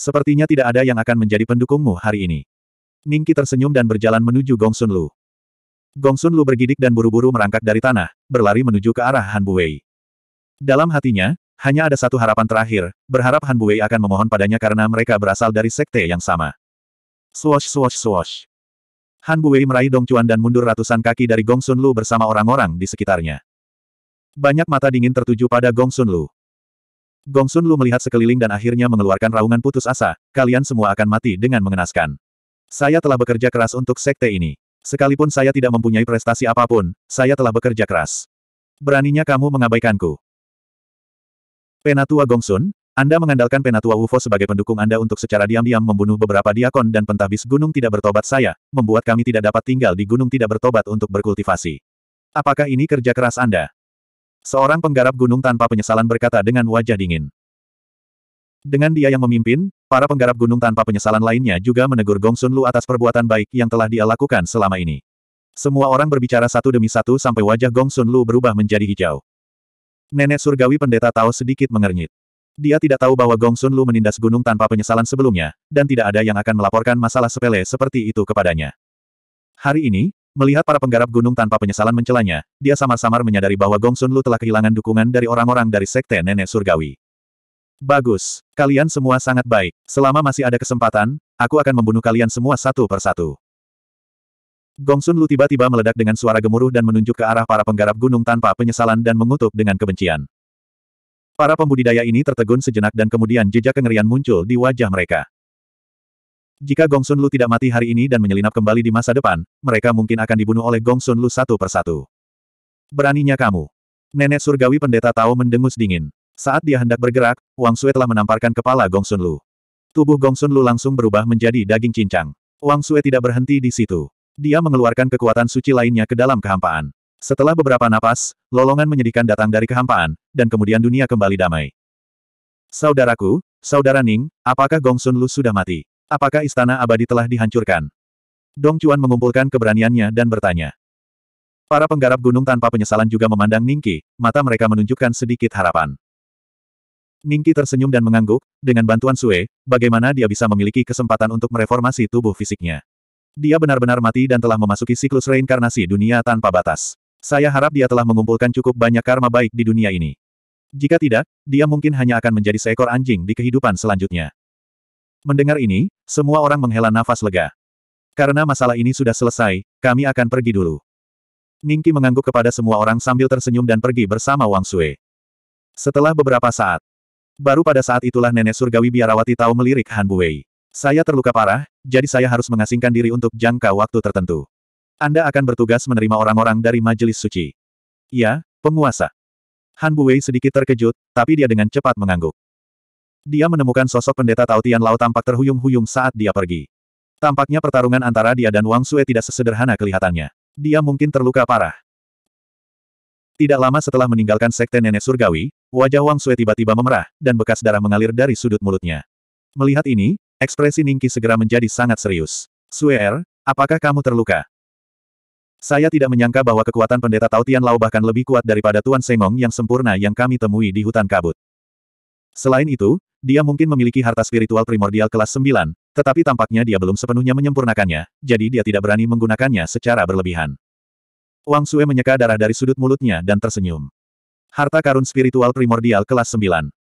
Sepertinya tidak ada yang akan menjadi pendukungmu hari ini. Ningki tersenyum dan berjalan menuju Gongsun Lu. Gongsun Lu bergidik dan buru-buru merangkak dari tanah, berlari menuju ke arah Han Buwei. Dalam hatinya, hanya ada satu harapan terakhir, berharap Han Buwei akan memohon padanya karena mereka berasal dari sekte yang sama. Swosh swosh swosh. Han Buwei meraih Dong dan mundur ratusan kaki dari Gongsun Lu bersama orang-orang di sekitarnya. Banyak mata dingin tertuju pada Gongsun Lu. Gongsun Lu melihat sekeliling dan akhirnya mengeluarkan raungan putus asa, kalian semua akan mati dengan mengenaskan. Saya telah bekerja keras untuk sekte ini. Sekalipun saya tidak mempunyai prestasi apapun, saya telah bekerja keras. Beraninya kamu mengabaikanku. Penatua Gongsun, Anda mengandalkan Penatua UFO sebagai pendukung Anda untuk secara diam-diam membunuh beberapa diakon dan pentabis gunung tidak bertobat saya, membuat kami tidak dapat tinggal di gunung tidak bertobat untuk berkultivasi. Apakah ini kerja keras Anda? Seorang penggarap gunung tanpa penyesalan berkata dengan wajah dingin. Dengan dia yang memimpin, para penggarap gunung tanpa penyesalan lainnya juga menegur Gong Sun Lu atas perbuatan baik yang telah dia lakukan selama ini. Semua orang berbicara satu demi satu sampai wajah Gong Sun Lu berubah menjadi hijau. Nenek surgawi pendeta Tao sedikit mengernyit. Dia tidak tahu bahwa Gong Sun Lu menindas gunung tanpa penyesalan sebelumnya, dan tidak ada yang akan melaporkan masalah sepele seperti itu kepadanya. Hari ini, Melihat para penggarap gunung tanpa penyesalan mencelanya, dia samar-samar menyadari bahwa Gong Sun Lu telah kehilangan dukungan dari orang-orang dari Sekte Nenek Surgawi. Bagus. Kalian semua sangat baik. Selama masih ada kesempatan, aku akan membunuh kalian semua satu persatu. Gong Sun Lu tiba-tiba meledak dengan suara gemuruh dan menunjuk ke arah para penggarap gunung tanpa penyesalan dan mengutuk dengan kebencian. Para pembudidaya ini tertegun sejenak dan kemudian jejak kengerian muncul di wajah mereka. Jika Gong Sun Lu tidak mati hari ini dan menyelinap kembali di masa depan, mereka mungkin akan dibunuh oleh Gong Sun Lu satu persatu. Beraninya kamu. Nenek surgawi pendeta Tao mendengus dingin. Saat dia hendak bergerak, Wang Sue telah menamparkan kepala Gong Sun Lu. Tubuh Gong Sun Lu langsung berubah menjadi daging cincang. Wang Sue tidak berhenti di situ. Dia mengeluarkan kekuatan suci lainnya ke dalam kehampaan. Setelah beberapa napas, lolongan menyedihkan datang dari kehampaan, dan kemudian dunia kembali damai. Saudaraku, Saudara Ning, apakah Gong Sun Lu sudah mati? Apakah istana abadi telah dihancurkan? Dong Chuan mengumpulkan keberaniannya dan bertanya. Para penggarap gunung tanpa penyesalan juga memandang Ningki, mata mereka menunjukkan sedikit harapan. Ningki tersenyum dan mengangguk, dengan bantuan Sue, bagaimana dia bisa memiliki kesempatan untuk mereformasi tubuh fisiknya. Dia benar-benar mati dan telah memasuki siklus reinkarnasi dunia tanpa batas. Saya harap dia telah mengumpulkan cukup banyak karma baik di dunia ini. Jika tidak, dia mungkin hanya akan menjadi seekor anjing di kehidupan selanjutnya. Mendengar ini, semua orang menghela nafas lega. Karena masalah ini sudah selesai, kami akan pergi dulu. Ningki mengangguk kepada semua orang sambil tersenyum dan pergi bersama Wang Sui. Setelah beberapa saat, baru pada saat itulah nenek surgawi biarawati tahu melirik Han Buwei. Saya terluka parah, jadi saya harus mengasingkan diri untuk jangka waktu tertentu. Anda akan bertugas menerima orang-orang dari majelis suci. Ya, penguasa. Han Buwei sedikit terkejut, tapi dia dengan cepat mengangguk. Dia menemukan sosok pendeta Tautian Lao tampak terhuyung-huyung saat dia pergi. Tampaknya pertarungan antara dia dan Wang Sue tidak sesederhana kelihatannya. Dia mungkin terluka parah. Tidak lama setelah meninggalkan sekte nenek surgawi, wajah Wang Sue tiba-tiba memerah, dan bekas darah mengalir dari sudut mulutnya. Melihat ini, ekspresi Ningki segera menjadi sangat serius. Sue Er, apakah kamu terluka? Saya tidak menyangka bahwa kekuatan pendeta Tautian Lao bahkan lebih kuat daripada Tuan Sengong yang sempurna yang kami temui di hutan kabut. Selain itu, dia mungkin memiliki harta spiritual primordial kelas 9, tetapi tampaknya dia belum sepenuhnya menyempurnakannya, jadi dia tidak berani menggunakannya secara berlebihan. Wang Sue menyeka darah dari sudut mulutnya dan tersenyum. Harta karun spiritual primordial kelas 9.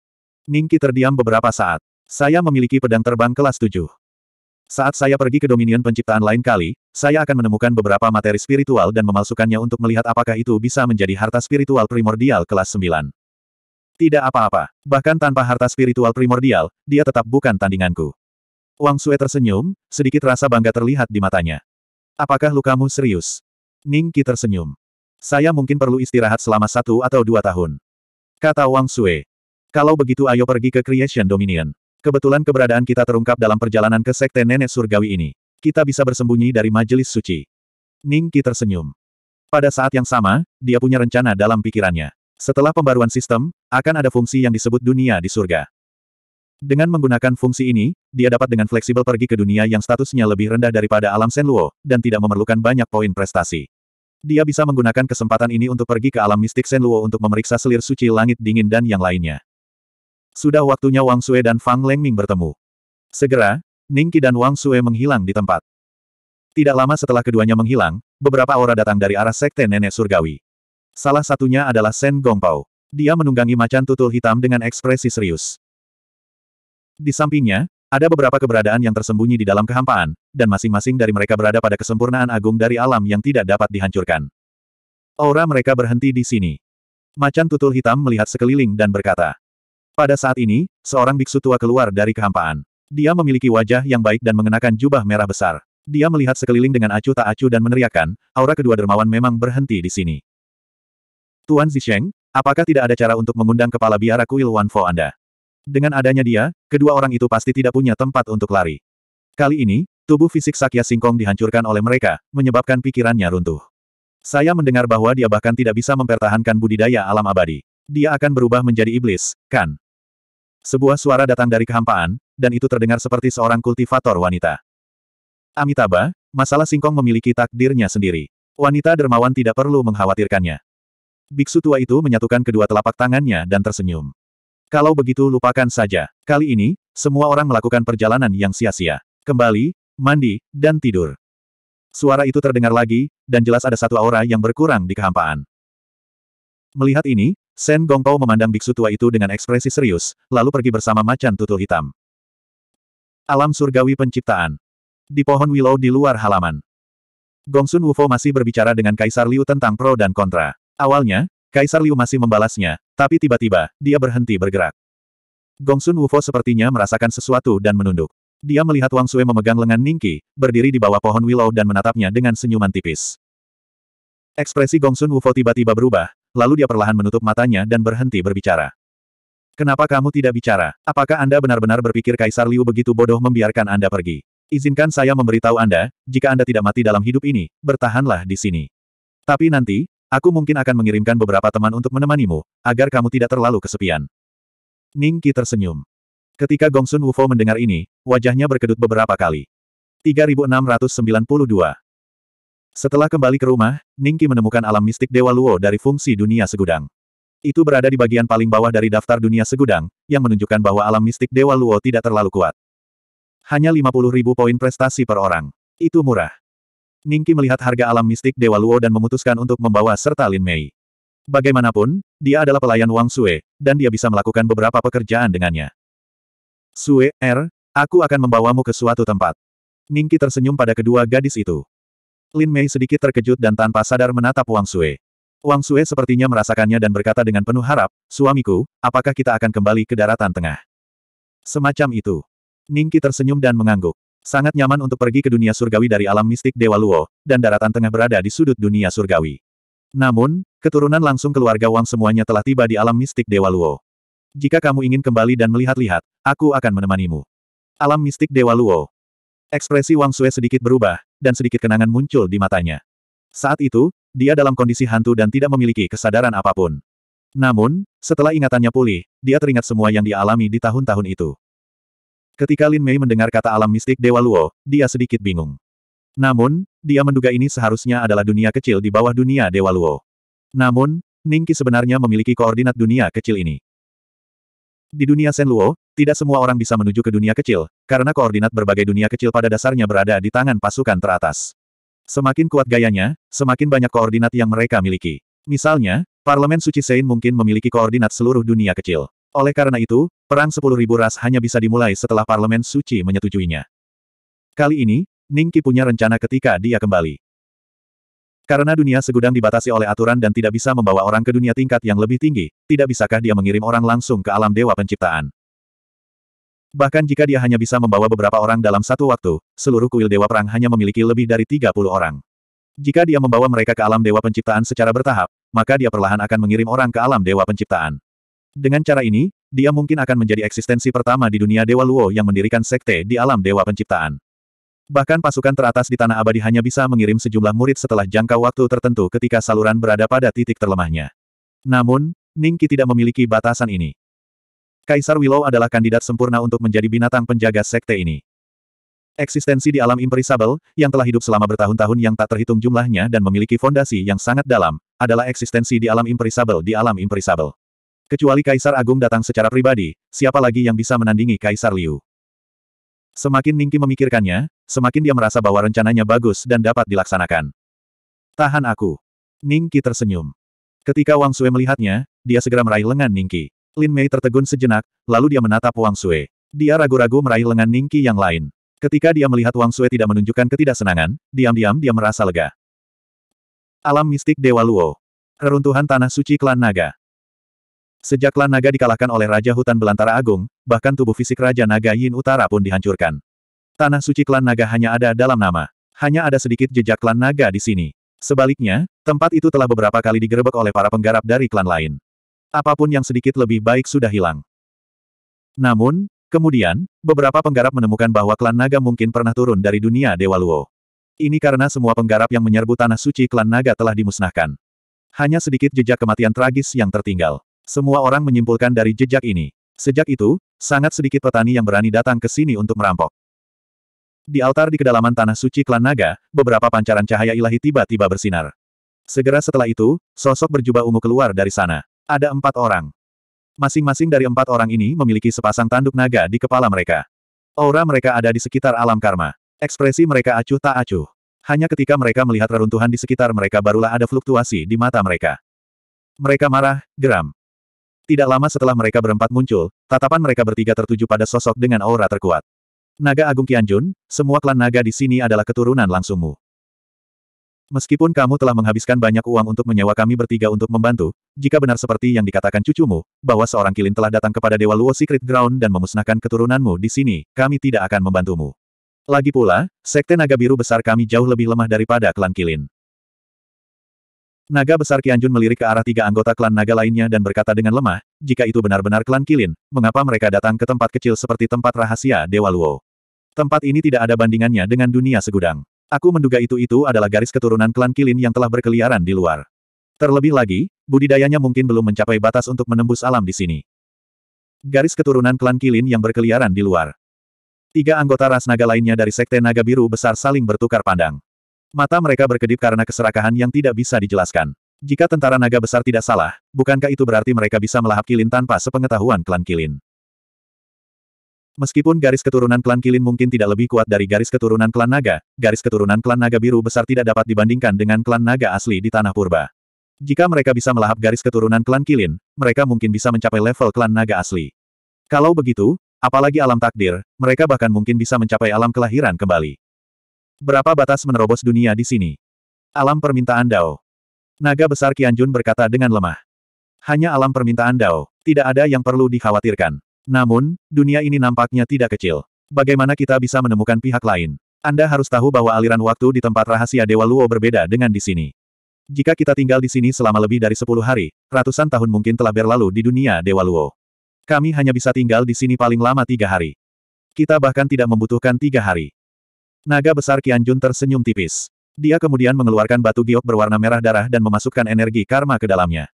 Ningki terdiam beberapa saat. Saya memiliki pedang terbang kelas 7. Saat saya pergi ke Dominion Penciptaan lain kali, saya akan menemukan beberapa materi spiritual dan memalsukannya untuk melihat apakah itu bisa menjadi harta spiritual primordial kelas 9. Tidak apa-apa. Bahkan tanpa harta spiritual primordial, dia tetap bukan tandinganku. Wang Sue tersenyum, sedikit rasa bangga terlihat di matanya. Apakah lukamu serius? Ning Qi tersenyum. Saya mungkin perlu istirahat selama satu atau dua tahun. Kata Wang Sue. Kalau begitu ayo pergi ke Creation Dominion. Kebetulan keberadaan kita terungkap dalam perjalanan ke Sekte Nenek Surgawi ini. Kita bisa bersembunyi dari majelis suci. Ning Qi tersenyum. Pada saat yang sama, dia punya rencana dalam pikirannya. Setelah pembaruan sistem, akan ada fungsi yang disebut dunia di surga. Dengan menggunakan fungsi ini, dia dapat dengan fleksibel pergi ke dunia yang statusnya lebih rendah daripada alam Senluo, dan tidak memerlukan banyak poin prestasi. Dia bisa menggunakan kesempatan ini untuk pergi ke alam mistik Senluo untuk memeriksa selir suci langit dingin dan yang lainnya. Sudah waktunya Wang Sue dan Fang Lengming bertemu. Segera, Ningqi dan Wang Sue menghilang di tempat. Tidak lama setelah keduanya menghilang, beberapa aura datang dari arah sekte nenek surgawi. Salah satunya adalah Sen Gongpao. Dia menunggangi macan tutul hitam dengan ekspresi serius. Di sampingnya, ada beberapa keberadaan yang tersembunyi di dalam kehampaan, dan masing-masing dari mereka berada pada kesempurnaan agung dari alam yang tidak dapat dihancurkan. Aura mereka berhenti di sini. Macan tutul hitam melihat sekeliling dan berkata, pada saat ini, seorang biksu tua keluar dari kehampaan. Dia memiliki wajah yang baik dan mengenakan jubah merah besar. Dia melihat sekeliling dengan acuh tak acuh dan meneriakkan, aura kedua dermawan memang berhenti di sini. Tuan Zisheng, apakah tidak ada cara untuk mengundang kepala biara kuil Wanfo Anda? Dengan adanya dia, kedua orang itu pasti tidak punya tempat untuk lari. Kali ini, tubuh fisik Sakya Singkong dihancurkan oleh mereka, menyebabkan pikirannya runtuh. Saya mendengar bahwa dia bahkan tidak bisa mempertahankan budidaya alam abadi. Dia akan berubah menjadi iblis, kan? Sebuah suara datang dari kehampaan, dan itu terdengar seperti seorang kultivator wanita. Amitabha, masalah singkong memiliki takdirnya sendiri. Wanita dermawan tidak perlu mengkhawatirkannya. Biksu tua itu menyatukan kedua telapak tangannya dan tersenyum. Kalau begitu lupakan saja. Kali ini, semua orang melakukan perjalanan yang sia-sia. Kembali, mandi, dan tidur. Suara itu terdengar lagi, dan jelas ada satu aura yang berkurang di kehampaan. Melihat ini, Sen Gongpao memandang biksu tua itu dengan ekspresi serius, lalu pergi bersama macan tutul hitam. Alam surgawi penciptaan. Di pohon willow di luar halaman. Gongsun Wufo masih berbicara dengan Kaisar Liu tentang pro dan kontra. Awalnya, Kaisar Liu masih membalasnya, tapi tiba-tiba, dia berhenti bergerak. Gongsun Wufo sepertinya merasakan sesuatu dan menunduk. Dia melihat Wang Sui memegang lengan Ningki, berdiri di bawah pohon willow dan menatapnya dengan senyuman tipis. Ekspresi Gongsun Wufo tiba-tiba berubah, lalu dia perlahan menutup matanya dan berhenti berbicara. Kenapa kamu tidak bicara? Apakah Anda benar-benar berpikir Kaisar Liu begitu bodoh membiarkan Anda pergi? Izinkan saya memberitahu Anda, jika Anda tidak mati dalam hidup ini, bertahanlah di sini. Tapi nanti, Aku mungkin akan mengirimkan beberapa teman untuk menemanimu, agar kamu tidak terlalu kesepian. Ning Qi tersenyum. Ketika Gongsun Wufo mendengar ini, wajahnya berkedut beberapa kali. 3692 Setelah kembali ke rumah, Ning Qi menemukan alam mistik Dewa Luo dari fungsi dunia segudang. Itu berada di bagian paling bawah dari daftar dunia segudang, yang menunjukkan bahwa alam mistik Dewa Luo tidak terlalu kuat. Hanya 50 poin prestasi per orang. Itu murah. Ningki melihat harga alam mistik Dewa Luo dan memutuskan untuk membawa serta Lin Mei. Bagaimanapun, dia adalah pelayan Wang Sue, dan dia bisa melakukan beberapa pekerjaan dengannya. Sue, Er, aku akan membawamu ke suatu tempat. Ningki tersenyum pada kedua gadis itu. Lin Mei sedikit terkejut dan tanpa sadar menatap Wang Sue. Wang Sue sepertinya merasakannya dan berkata dengan penuh harap, Suamiku, apakah kita akan kembali ke daratan tengah? Semacam itu. Ningki tersenyum dan mengangguk. Sangat nyaman untuk pergi ke dunia surgawi dari alam mistik Dewa Luo, dan daratan tengah berada di sudut dunia surgawi. Namun, keturunan langsung keluarga Wang semuanya telah tiba di alam mistik Dewa Luo. Jika kamu ingin kembali dan melihat-lihat, aku akan menemanimu. Alam mistik Dewa Luo. Ekspresi Wang Sue sedikit berubah, dan sedikit kenangan muncul di matanya. Saat itu, dia dalam kondisi hantu dan tidak memiliki kesadaran apapun. Namun, setelah ingatannya pulih, dia teringat semua yang dialami di tahun-tahun itu. Ketika Lin Mei mendengar kata alam mistik Dewa Luo, dia sedikit bingung. Namun, dia menduga ini seharusnya adalah dunia kecil di bawah dunia Dewa Luo. Namun, Ningki sebenarnya memiliki koordinat dunia kecil ini. Di dunia Sen Luo, tidak semua orang bisa menuju ke dunia kecil, karena koordinat berbagai dunia kecil pada dasarnya berada di tangan pasukan teratas. Semakin kuat gayanya, semakin banyak koordinat yang mereka miliki. Misalnya, Parlemen Suci Sein mungkin memiliki koordinat seluruh dunia kecil. Oleh karena itu, Perang sepuluh ribu ras hanya bisa dimulai setelah Parlemen Suci menyetujuinya. Kali ini, Ningki punya rencana ketika dia kembali. Karena dunia segudang dibatasi oleh aturan dan tidak bisa membawa orang ke dunia tingkat yang lebih tinggi, tidak bisakah dia mengirim orang langsung ke alam dewa penciptaan? Bahkan jika dia hanya bisa membawa beberapa orang dalam satu waktu, seluruh kuil dewa perang hanya memiliki lebih dari 30 orang. Jika dia membawa mereka ke alam dewa penciptaan secara bertahap, maka dia perlahan akan mengirim orang ke alam dewa penciptaan. Dengan cara ini, dia mungkin akan menjadi eksistensi pertama di dunia Dewa Luo yang mendirikan sekte di alam Dewa Penciptaan. Bahkan pasukan teratas di Tanah Abadi hanya bisa mengirim sejumlah murid setelah jangka waktu tertentu ketika saluran berada pada titik terlemahnya. Namun, Ningki tidak memiliki batasan ini. Kaisar Willow adalah kandidat sempurna untuk menjadi binatang penjaga sekte ini. Eksistensi di alam imperisabel, yang telah hidup selama bertahun-tahun yang tak terhitung jumlahnya dan memiliki fondasi yang sangat dalam, adalah eksistensi di alam imperisabel di alam imperisabel. Kecuali Kaisar Agung datang secara pribadi, siapa lagi yang bisa menandingi Kaisar Liu? Semakin Ningki memikirkannya, semakin dia merasa bahwa rencananya bagus dan dapat dilaksanakan. Tahan aku. Ningki tersenyum. Ketika Wang Sue melihatnya, dia segera meraih lengan Ningki. Lin Mei tertegun sejenak, lalu dia menatap Wang Sue. Dia ragu-ragu meraih lengan Ningki yang lain. Ketika dia melihat Wang Sue tidak menunjukkan ketidaksenangan, diam-diam dia merasa lega. Alam mistik Dewa Luo. Reruntuhan Tanah Suci Klan Naga. Sejak klan naga dikalahkan oleh Raja Hutan Belantara Agung, bahkan tubuh fisik Raja Naga Yin Utara pun dihancurkan. Tanah suci klan naga hanya ada dalam nama. Hanya ada sedikit jejak klan naga di sini. Sebaliknya, tempat itu telah beberapa kali digerebek oleh para penggarap dari klan lain. Apapun yang sedikit lebih baik sudah hilang. Namun, kemudian, beberapa penggarap menemukan bahwa klan naga mungkin pernah turun dari dunia Dewa Luo. Ini karena semua penggarap yang menyerbu tanah suci klan naga telah dimusnahkan. Hanya sedikit jejak kematian tragis yang tertinggal. Semua orang menyimpulkan dari jejak ini. Sejak itu, sangat sedikit petani yang berani datang ke sini untuk merampok. Di altar di kedalaman tanah suci klan naga, beberapa pancaran cahaya ilahi tiba-tiba bersinar. Segera setelah itu, sosok berjubah ungu keluar dari sana. Ada empat orang. Masing-masing dari empat orang ini memiliki sepasang tanduk naga di kepala mereka. Aura mereka ada di sekitar alam karma. Ekspresi mereka acuh tak acuh. Hanya ketika mereka melihat reruntuhan di sekitar mereka barulah ada fluktuasi di mata mereka. Mereka marah, geram, tidak lama setelah mereka berempat muncul, tatapan mereka bertiga tertuju pada sosok dengan aura terkuat. Naga Agung Kianjun, semua klan naga di sini adalah keturunan langsungmu. Meskipun kamu telah menghabiskan banyak uang untuk menyewa kami bertiga untuk membantu, jika benar seperti yang dikatakan cucumu, bahwa seorang kilin telah datang kepada Dewa Luo Secret Ground dan memusnahkan keturunanmu di sini, kami tidak akan membantumu. Lagi pula, Sekte Naga Biru Besar kami jauh lebih lemah daripada klan kilin. Naga besar Kianjun melirik ke arah tiga anggota klan naga lainnya dan berkata dengan lemah, jika itu benar-benar klan Kilin, mengapa mereka datang ke tempat kecil seperti tempat rahasia Dewa Luo? Tempat ini tidak ada bandingannya dengan dunia segudang. Aku menduga itu-itu adalah garis keturunan klan Kilin yang telah berkeliaran di luar. Terlebih lagi, budidayanya mungkin belum mencapai batas untuk menembus alam di sini. Garis keturunan klan Kilin yang berkeliaran di luar. Tiga anggota ras naga lainnya dari Sekte Naga Biru besar saling bertukar pandang. Mata mereka berkedip karena keserakahan yang tidak bisa dijelaskan. Jika tentara naga besar tidak salah, bukankah itu berarti mereka bisa melahap Kilin tanpa sepengetahuan klan Kilin? Meskipun garis keturunan klan Kilin mungkin tidak lebih kuat dari garis keturunan klan naga, garis keturunan klan naga biru besar tidak dapat dibandingkan dengan klan naga asli di Tanah Purba. Jika mereka bisa melahap garis keturunan klan Kilin, mereka mungkin bisa mencapai level klan naga asli. Kalau begitu, apalagi alam takdir, mereka bahkan mungkin bisa mencapai alam kelahiran kembali. Berapa batas menerobos dunia di sini? Alam permintaan Dao. Naga besar Kianjun berkata dengan lemah. Hanya alam permintaan Dao, tidak ada yang perlu dikhawatirkan. Namun, dunia ini nampaknya tidak kecil. Bagaimana kita bisa menemukan pihak lain? Anda harus tahu bahwa aliran waktu di tempat rahasia Dewa Luo berbeda dengan di sini. Jika kita tinggal di sini selama lebih dari 10 hari, ratusan tahun mungkin telah berlalu di dunia Dewa Luo. Kami hanya bisa tinggal di sini paling lama tiga hari. Kita bahkan tidak membutuhkan tiga hari. Naga besar Kianjun tersenyum tipis. Dia kemudian mengeluarkan batu giok berwarna merah darah dan memasukkan energi karma ke dalamnya.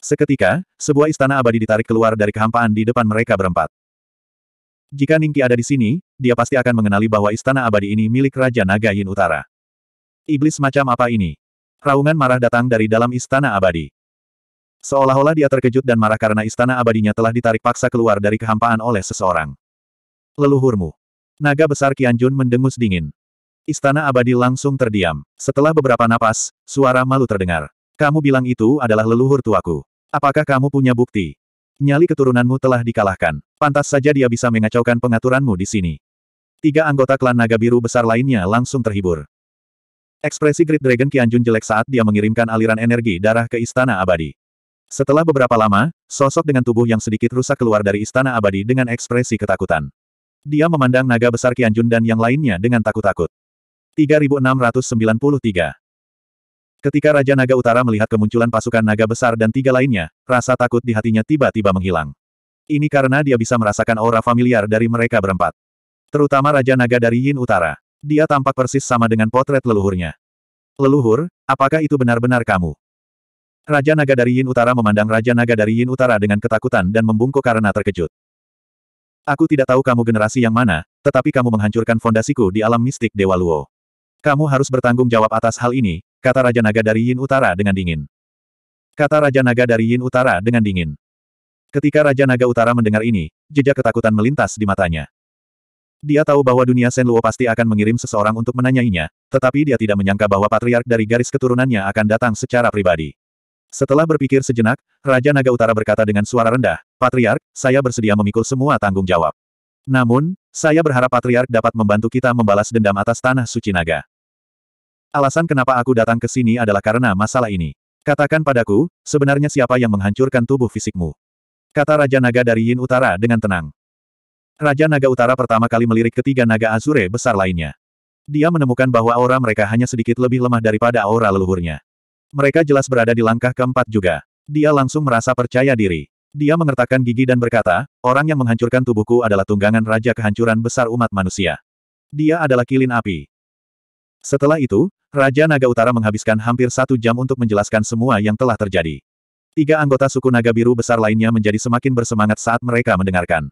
Seketika, sebuah istana abadi ditarik keluar dari kehampaan di depan mereka berempat. Jika Ningki ada di sini, dia pasti akan mengenali bahwa istana abadi ini milik Raja Naga Yin Utara. Iblis macam apa ini? Raungan marah datang dari dalam istana abadi. Seolah-olah dia terkejut dan marah karena istana abadinya telah ditarik paksa keluar dari kehampaan oleh seseorang. Leluhurmu. Naga besar Kianjun mendengus dingin. Istana abadi langsung terdiam. Setelah beberapa napas, suara malu terdengar. Kamu bilang itu adalah leluhur tuaku. Apakah kamu punya bukti? Nyali keturunanmu telah dikalahkan. Pantas saja dia bisa mengacaukan pengaturanmu di sini. Tiga anggota klan naga biru besar lainnya langsung terhibur. Ekspresi Great Dragon Kianjun jelek saat dia mengirimkan aliran energi darah ke Istana Abadi. Setelah beberapa lama, sosok dengan tubuh yang sedikit rusak keluar dari Istana Abadi dengan ekspresi ketakutan. Dia memandang naga besar Kianjun dan yang lainnya dengan takut-takut. 3693 Ketika Raja Naga Utara melihat kemunculan pasukan naga besar dan tiga lainnya, rasa takut di hatinya tiba-tiba menghilang. Ini karena dia bisa merasakan aura familiar dari mereka berempat. Terutama Raja Naga dari Yin Utara. Dia tampak persis sama dengan potret leluhurnya. Leluhur, apakah itu benar-benar kamu? Raja Naga dari Yin Utara memandang Raja Naga dari Yin Utara dengan ketakutan dan membungkuk karena terkejut. Aku tidak tahu kamu generasi yang mana, tetapi kamu menghancurkan fondasiku di alam mistik Dewa Luo. Kamu harus bertanggung jawab atas hal ini, kata Raja Naga dari Yin Utara dengan dingin. Kata Raja Naga dari Yin Utara dengan dingin. Ketika Raja Naga Utara mendengar ini, jejak ketakutan melintas di matanya. Dia tahu bahwa dunia Sen Luo pasti akan mengirim seseorang untuk menanyainya, tetapi dia tidak menyangka bahwa patriark dari garis keturunannya akan datang secara pribadi. Setelah berpikir sejenak, Raja Naga Utara berkata dengan suara rendah, Patriark, saya bersedia memikul semua tanggung jawab. Namun, saya berharap Patriark dapat membantu kita membalas dendam atas Tanah Suci Naga. Alasan kenapa aku datang ke sini adalah karena masalah ini. Katakan padaku, sebenarnya siapa yang menghancurkan tubuh fisikmu? Kata Raja Naga dari Yin Utara dengan tenang. Raja Naga Utara pertama kali melirik ketiga naga Azure besar lainnya. Dia menemukan bahwa aura mereka hanya sedikit lebih lemah daripada aura leluhurnya. Mereka jelas berada di langkah keempat juga. Dia langsung merasa percaya diri. Dia mengertakkan gigi dan berkata, orang yang menghancurkan tubuhku adalah tunggangan raja kehancuran besar umat manusia. Dia adalah kilin api. Setelah itu, Raja Naga Utara menghabiskan hampir satu jam untuk menjelaskan semua yang telah terjadi. Tiga anggota suku Naga Biru besar lainnya menjadi semakin bersemangat saat mereka mendengarkan.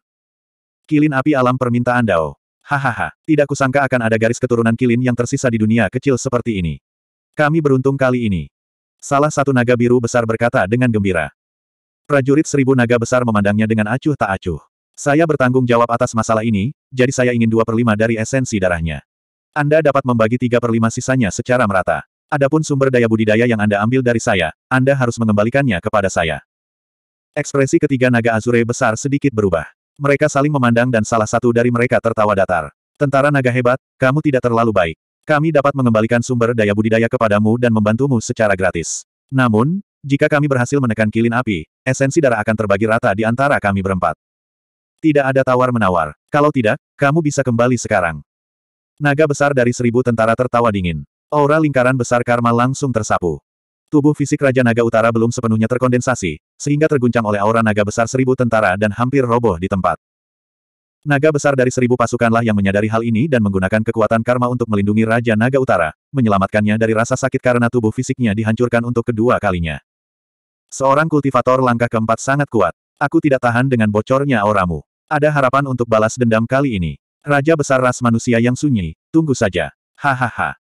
Kilin api alam permintaan Dao. Hahaha, tidak kusangka akan ada garis keturunan kilin yang tersisa di dunia kecil seperti ini. Kami beruntung kali ini. Salah satu naga biru besar berkata dengan gembira. Prajurit seribu naga besar memandangnya dengan acuh tak acuh. Saya bertanggung jawab atas masalah ini, jadi saya ingin dua per 5 dari esensi darahnya. Anda dapat membagi tiga per 5 sisanya secara merata. Adapun sumber daya budidaya yang Anda ambil dari saya, Anda harus mengembalikannya kepada saya. Ekspresi ketiga naga Azure besar sedikit berubah. Mereka saling memandang dan salah satu dari mereka tertawa datar. Tentara naga hebat, kamu tidak terlalu baik. Kami dapat mengembalikan sumber daya budidaya kepadamu dan membantumu secara gratis. Namun, jika kami berhasil menekan kilin api, esensi darah akan terbagi rata di antara kami berempat. Tidak ada tawar-menawar. Kalau tidak, kamu bisa kembali sekarang. Naga besar dari seribu tentara tertawa dingin. Aura lingkaran besar karma langsung tersapu. Tubuh fisik Raja Naga Utara belum sepenuhnya terkondensasi, sehingga terguncang oleh aura naga besar seribu tentara dan hampir roboh di tempat. Naga besar dari seribu pasukanlah yang menyadari hal ini dan menggunakan kekuatan karma untuk melindungi Raja Naga Utara, menyelamatkannya dari rasa sakit karena tubuh fisiknya dihancurkan untuk kedua kalinya. Seorang kultivator langkah keempat sangat kuat. Aku tidak tahan dengan bocornya auramu. Ada harapan untuk balas dendam kali ini. Raja besar ras manusia yang sunyi, tunggu saja. Hahaha.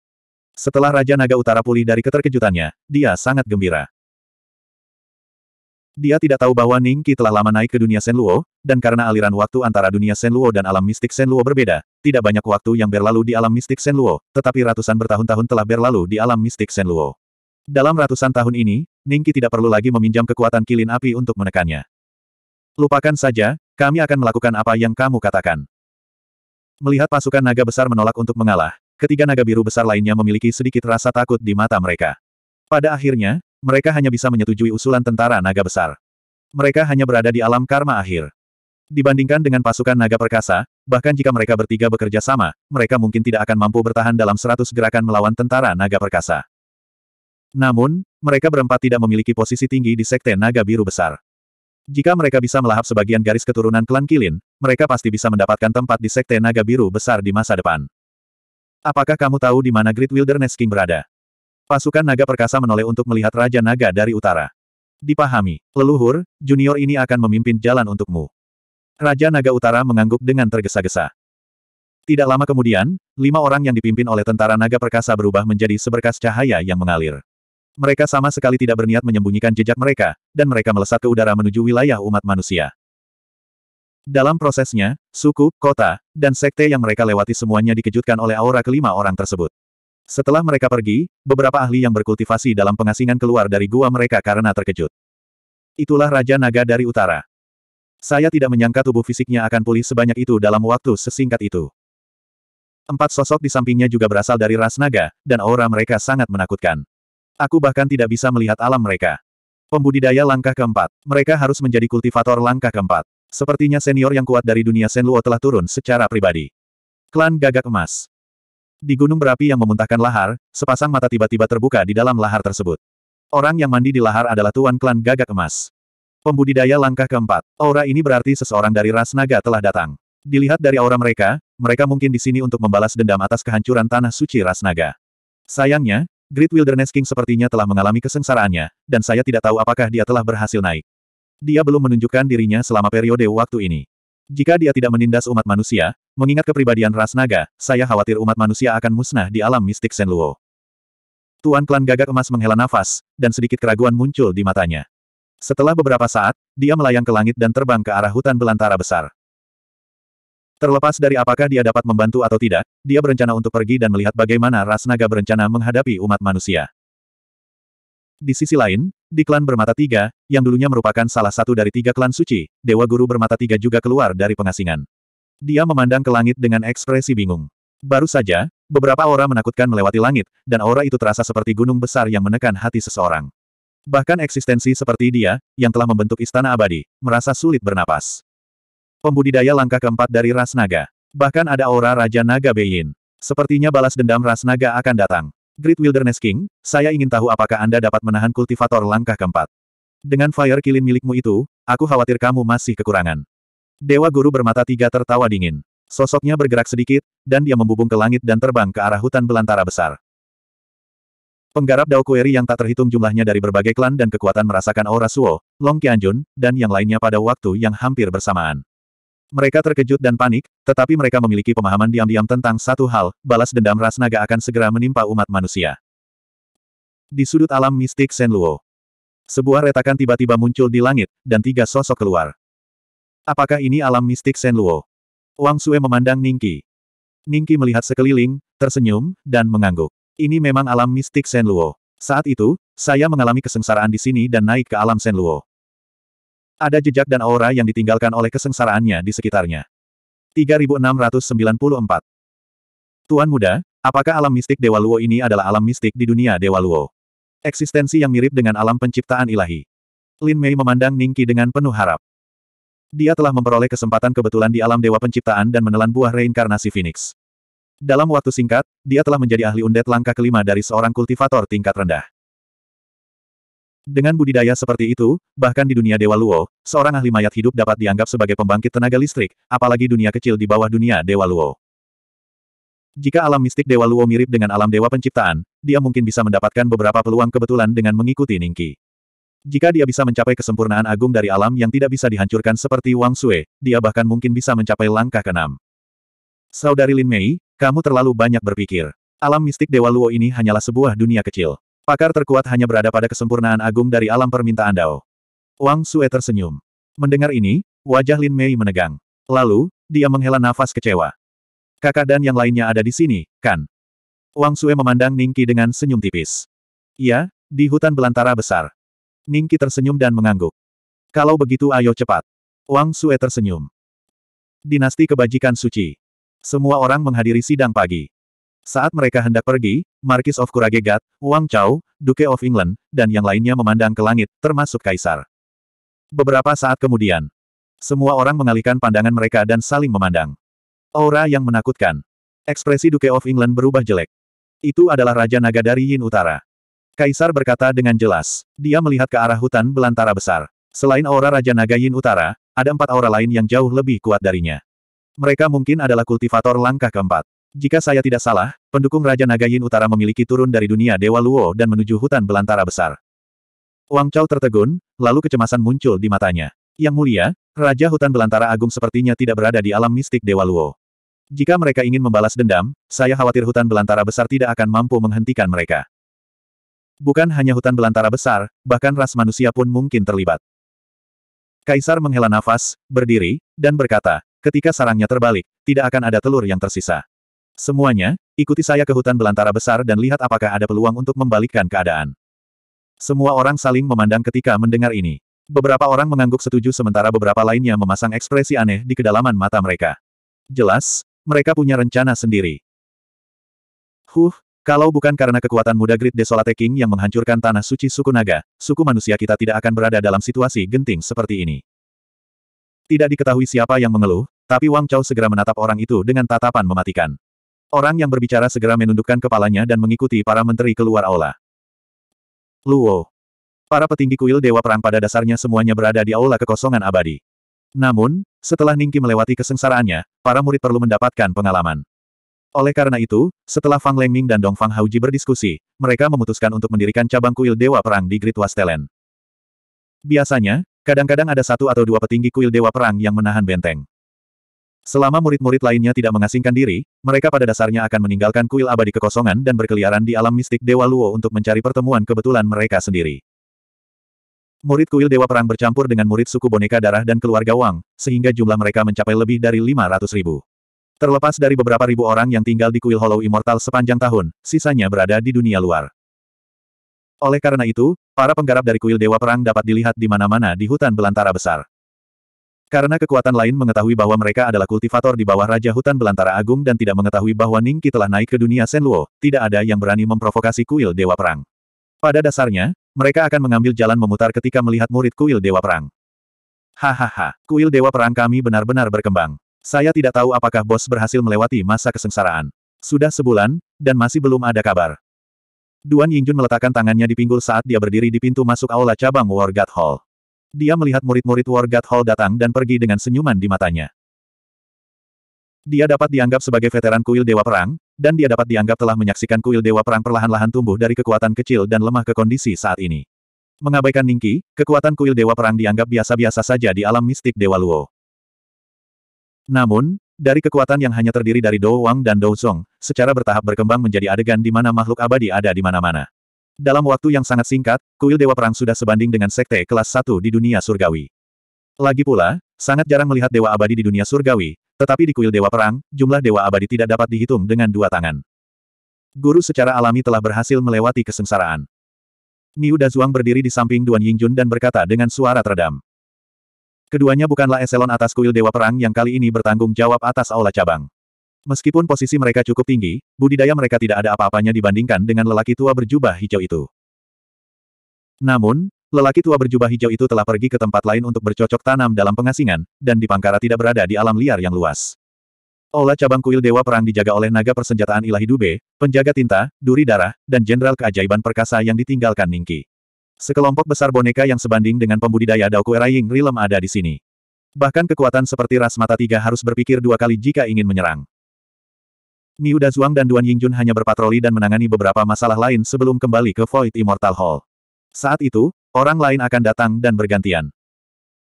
Setelah Raja Naga Utara pulih dari keterkejutannya, dia sangat gembira. Dia tidak tahu bahwa Ning Qi telah lama naik ke dunia Luo, dan karena aliran waktu antara dunia Luo dan alam mistik Luo berbeda, tidak banyak waktu yang berlalu di alam mistik Luo, tetapi ratusan bertahun-tahun telah berlalu di alam mistik Luo. Dalam ratusan tahun ini, Ning Qi tidak perlu lagi meminjam kekuatan kilin api untuk menekannya. Lupakan saja, kami akan melakukan apa yang kamu katakan. Melihat pasukan naga besar menolak untuk mengalah, ketiga naga biru besar lainnya memiliki sedikit rasa takut di mata mereka. Pada akhirnya, mereka hanya bisa menyetujui usulan tentara naga besar. Mereka hanya berada di alam karma akhir. Dibandingkan dengan pasukan naga perkasa, bahkan jika mereka bertiga bekerja sama, mereka mungkin tidak akan mampu bertahan dalam seratus gerakan melawan tentara naga perkasa. Namun, mereka berempat tidak memiliki posisi tinggi di sekte naga biru besar. Jika mereka bisa melahap sebagian garis keturunan klan Kilin, mereka pasti bisa mendapatkan tempat di Sekte Naga Biru besar di masa depan. Apakah kamu tahu di mana Great Wilderness King berada? Pasukan naga perkasa menoleh untuk melihat Raja Naga dari utara. Dipahami, leluhur, junior ini akan memimpin jalan untukmu. Raja Naga Utara mengangguk dengan tergesa-gesa. Tidak lama kemudian, lima orang yang dipimpin oleh tentara naga perkasa berubah menjadi seberkas cahaya yang mengalir. Mereka sama sekali tidak berniat menyembunyikan jejak mereka, dan mereka melesat ke udara menuju wilayah umat manusia. Dalam prosesnya, suku, kota, dan sekte yang mereka lewati semuanya dikejutkan oleh aura kelima orang tersebut. Setelah mereka pergi, beberapa ahli yang berkultivasi dalam pengasingan keluar dari gua mereka karena terkejut. Itulah Raja Naga dari Utara. Saya tidak menyangka tubuh fisiknya akan pulih sebanyak itu dalam waktu sesingkat itu. Empat sosok di sampingnya juga berasal dari ras naga, dan aura mereka sangat menakutkan. Aku bahkan tidak bisa melihat alam mereka. Pembudidaya langkah keempat. Mereka harus menjadi kultivator langkah keempat. Sepertinya senior yang kuat dari dunia Senluo telah turun secara pribadi. Klan Gagak Emas. Di gunung berapi yang memuntahkan lahar, sepasang mata tiba-tiba terbuka di dalam lahar tersebut. Orang yang mandi di lahar adalah Tuan Klan Gagak Emas. Pembudidaya langkah keempat. Aura ini berarti seseorang dari ras naga telah datang. Dilihat dari aura mereka, mereka mungkin di sini untuk membalas dendam atas kehancuran tanah suci ras naga. Sayangnya, Great Wilderness King sepertinya telah mengalami kesengsaraannya, dan saya tidak tahu apakah dia telah berhasil naik. Dia belum menunjukkan dirinya selama periode waktu ini. Jika dia tidak menindas umat manusia, mengingat kepribadian ras naga, saya khawatir umat manusia akan musnah di alam mistik Senluo. Tuan klan gagak emas menghela nafas, dan sedikit keraguan muncul di matanya. Setelah beberapa saat, dia melayang ke langit dan terbang ke arah hutan belantara besar. Terlepas dari apakah dia dapat membantu atau tidak, dia berencana untuk pergi dan melihat bagaimana ras naga berencana menghadapi umat manusia. Di sisi lain, di klan bermata tiga, yang dulunya merupakan salah satu dari tiga klan suci, Dewa Guru bermata tiga juga keluar dari pengasingan. Dia memandang ke langit dengan ekspresi bingung. Baru saja, beberapa aura menakutkan melewati langit, dan aura itu terasa seperti gunung besar yang menekan hati seseorang. Bahkan eksistensi seperti dia, yang telah membentuk istana abadi, merasa sulit bernapas. Pembudidaya langkah keempat dari ras naga. Bahkan ada aura Raja Naga Beyin. Sepertinya balas dendam ras naga akan datang. Great Wilderness King, saya ingin tahu apakah Anda dapat menahan kultivator langkah keempat. Dengan fire kilin milikmu itu, aku khawatir kamu masih kekurangan. Dewa Guru bermata tiga tertawa dingin. Sosoknya bergerak sedikit, dan dia membubung ke langit dan terbang ke arah hutan belantara besar. Penggarap Dao Kueri yang tak terhitung jumlahnya dari berbagai klan dan kekuatan merasakan aura Suo, Long Qianjun, dan yang lainnya pada waktu yang hampir bersamaan. Mereka terkejut dan panik, tetapi mereka memiliki pemahaman diam-diam tentang satu hal, balas dendam ras naga akan segera menimpa umat manusia. Di sudut alam mistik Luo, Sebuah retakan tiba-tiba muncul di langit, dan tiga sosok keluar. Apakah ini alam mistik Luo? Wang Sue memandang Ningki. Ningki melihat sekeliling, tersenyum, dan mengangguk. Ini memang alam mistik Luo. Saat itu, saya mengalami kesengsaraan di sini dan naik ke alam Luo. Ada jejak dan aura yang ditinggalkan oleh kesengsaraannya di sekitarnya. 3694 Tuan muda, apakah alam mistik Dewa Luo ini adalah alam mistik di dunia Dewa Luo? Eksistensi yang mirip dengan alam penciptaan ilahi. Lin Mei memandang Ningki dengan penuh harap. Dia telah memperoleh kesempatan kebetulan di alam Dewa Penciptaan dan menelan buah reinkarnasi Phoenix. Dalam waktu singkat, dia telah menjadi ahli undet langkah kelima dari seorang kultivator tingkat rendah. Dengan budidaya seperti itu, bahkan di dunia Dewa Luo, seorang ahli mayat hidup dapat dianggap sebagai pembangkit tenaga listrik, apalagi dunia kecil di bawah dunia Dewa Luo. Jika alam mistik Dewa Luo mirip dengan alam Dewa Penciptaan, dia mungkin bisa mendapatkan beberapa peluang kebetulan dengan mengikuti Ningki. Jika dia bisa mencapai kesempurnaan agung dari alam yang tidak bisa dihancurkan seperti Wang Sue, dia bahkan mungkin bisa mencapai langkah keenam. Saudari Lin Mei, kamu terlalu banyak berpikir. Alam mistik Dewa Luo ini hanyalah sebuah dunia kecil. Pakar terkuat hanya berada pada kesempurnaan agung dari alam permintaan Dao. Wang Sue tersenyum. Mendengar ini, wajah Lin Mei menegang. Lalu, dia menghela nafas kecewa. Kakak dan yang lainnya ada di sini, kan? Wang Sue memandang Ningki dengan senyum tipis. Ya, di hutan belantara besar. Ningki tersenyum dan mengangguk. Kalau begitu ayo cepat. Wang Sue tersenyum. Dinasti Kebajikan Suci. Semua orang menghadiri sidang pagi. Saat mereka hendak pergi, Marquis of Kuragegat, Wang Chao, Duke of England, dan yang lainnya memandang ke langit, termasuk Kaisar. Beberapa saat kemudian, semua orang mengalihkan pandangan mereka dan saling memandang. Aura yang menakutkan. Ekspresi Duke of England berubah jelek. Itu adalah Raja Naga dari Yin Utara. Kaisar berkata dengan jelas. Dia melihat ke arah hutan belantara besar. Selain aura Raja Naga Yin Utara, ada empat aura lain yang jauh lebih kuat darinya. Mereka mungkin adalah kultivator langkah keempat. Jika saya tidak salah, pendukung Raja Naga Yin Utara memiliki turun dari dunia Dewa Luo dan menuju hutan belantara besar. Wang Chao tertegun, lalu kecemasan muncul di matanya. Yang mulia, Raja Hutan Belantara Agung sepertinya tidak berada di alam mistik Dewa Luo. Jika mereka ingin membalas dendam, saya khawatir hutan belantara besar tidak akan mampu menghentikan mereka. Bukan hanya hutan belantara besar, bahkan ras manusia pun mungkin terlibat. Kaisar menghela nafas, berdiri, dan berkata, ketika sarangnya terbalik, tidak akan ada telur yang tersisa. Semuanya, ikuti saya ke hutan belantara besar dan lihat apakah ada peluang untuk membalikkan keadaan. Semua orang saling memandang ketika mendengar ini. Beberapa orang mengangguk setuju sementara beberapa lainnya memasang ekspresi aneh di kedalaman mata mereka. Jelas, mereka punya rencana sendiri. Huh, kalau bukan karena kekuatan muda Great Desolate King yang menghancurkan tanah suci suku naga, suku manusia kita tidak akan berada dalam situasi genting seperti ini. Tidak diketahui siapa yang mengeluh, tapi Wang Chao segera menatap orang itu dengan tatapan mematikan. Orang yang berbicara segera menundukkan kepalanya dan mengikuti para menteri keluar aula. Luo. Para petinggi kuil Dewa Perang pada dasarnya semuanya berada di aula kekosongan abadi. Namun, setelah Ningki melewati kesengsaraannya, para murid perlu mendapatkan pengalaman. Oleh karena itu, setelah Fang Lengming dan Dong Fang Hauji berdiskusi, mereka memutuskan untuk mendirikan cabang kuil Dewa Perang di Great Wastelen. Biasanya, kadang-kadang ada satu atau dua petinggi kuil Dewa Perang yang menahan benteng. Selama murid-murid lainnya tidak mengasingkan diri, mereka pada dasarnya akan meninggalkan kuil abadi kekosongan dan berkeliaran di alam mistik Dewa Luo untuk mencari pertemuan kebetulan mereka sendiri. Murid kuil Dewa Perang bercampur dengan murid suku boneka darah dan keluarga Wang, sehingga jumlah mereka mencapai lebih dari 500 ribu. Terlepas dari beberapa ribu orang yang tinggal di kuil Hollow Immortal sepanjang tahun, sisanya berada di dunia luar. Oleh karena itu, para penggarap dari kuil Dewa Perang dapat dilihat di mana-mana di hutan belantara besar. Karena kekuatan lain mengetahui bahwa mereka adalah kultivator di bawah Raja Hutan Belantara Agung dan tidak mengetahui bahwa Ningki telah naik ke dunia Senluo, tidak ada yang berani memprovokasi kuil Dewa Perang. Pada dasarnya, mereka akan mengambil jalan memutar ketika melihat murid kuil Dewa Perang. Hahaha, kuil Dewa Perang kami benar-benar berkembang. Saya tidak tahu apakah bos berhasil melewati masa kesengsaraan. Sudah sebulan, dan masih belum ada kabar. Duan Yingjun meletakkan tangannya di pinggul saat dia berdiri di pintu masuk aula cabang God Hall. Dia melihat murid-murid God Hall datang dan pergi dengan senyuman di matanya. Dia dapat dianggap sebagai veteran kuil Dewa Perang, dan dia dapat dianggap telah menyaksikan kuil Dewa Perang perlahan-lahan tumbuh dari kekuatan kecil dan lemah ke kondisi saat ini. Mengabaikan Ningki, kekuatan kuil Dewa Perang dianggap biasa-biasa saja di alam mistik Dewa Luo. Namun, dari kekuatan yang hanya terdiri dari Dou Wang dan Dou Zong, secara bertahap berkembang menjadi adegan di mana makhluk abadi ada di mana-mana. Dalam waktu yang sangat singkat, kuil Dewa Perang sudah sebanding dengan sekte kelas 1 di dunia surgawi. Lagi pula, sangat jarang melihat dewa abadi di dunia surgawi, tetapi di kuil Dewa Perang, jumlah dewa abadi tidak dapat dihitung dengan dua tangan. Guru secara alami telah berhasil melewati kesengsaraan. Niu Dazuang berdiri di samping Duan Yingjun dan berkata dengan suara teredam. Keduanya bukanlah eselon atas kuil Dewa Perang yang kali ini bertanggung jawab atas aula cabang. Meskipun posisi mereka cukup tinggi, budidaya mereka tidak ada apa-apanya dibandingkan dengan lelaki tua berjubah hijau itu. Namun, lelaki tua berjubah hijau itu telah pergi ke tempat lain untuk bercocok tanam dalam pengasingan, dan di Pangkara tidak berada di alam liar yang luas. Ola cabang kuil Dewa Perang dijaga oleh naga persenjataan ilahi Dube, penjaga tinta, duri darah, dan jenderal keajaiban perkasa yang ditinggalkan Ningki. Sekelompok besar boneka yang sebanding dengan pembudidaya Daoku Eraying Rilem ada di sini. Bahkan kekuatan seperti ras mata tiga harus berpikir dua kali jika ingin menyerang. Miu Dazhuang dan Duan Yingjun hanya berpatroli dan menangani beberapa masalah lain sebelum kembali ke Void Immortal Hall. Saat itu, orang lain akan datang dan bergantian.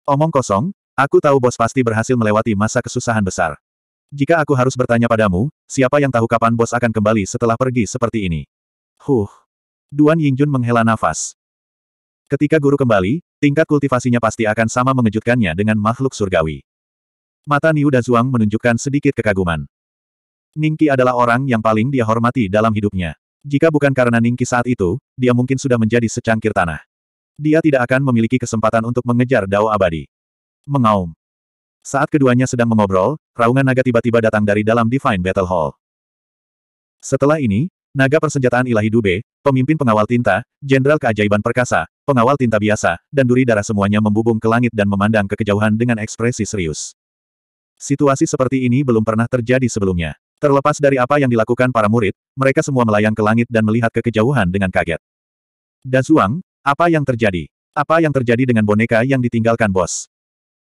Omong kosong, aku tahu bos pasti berhasil melewati masa kesusahan besar. Jika aku harus bertanya padamu, siapa yang tahu kapan bos akan kembali setelah pergi seperti ini? Huh. Duan Yingjun menghela nafas. Ketika guru kembali, tingkat kultivasinya pasti akan sama mengejutkannya dengan makhluk surgawi. Mata Niu Dazhuang menunjukkan sedikit kekaguman. Ningki adalah orang yang paling dia hormati dalam hidupnya. Jika bukan karena Ningki saat itu, dia mungkin sudah menjadi secangkir tanah. Dia tidak akan memiliki kesempatan untuk mengejar Dao abadi. Mengaum. Saat keduanya sedang mengobrol, raungan naga tiba-tiba datang dari dalam Divine Battle Hall. Setelah ini, naga persenjataan ilahi Dube, pemimpin pengawal tinta, jenderal keajaiban perkasa, pengawal tinta biasa, dan duri darah semuanya membubung ke langit dan memandang ke kejauhan dengan ekspresi serius. Situasi seperti ini belum pernah terjadi sebelumnya. Terlepas dari apa yang dilakukan para murid, mereka semua melayang ke langit dan melihat ke kejauhan dengan kaget. Dazuang, apa yang terjadi? Apa yang terjadi dengan boneka yang ditinggalkan bos?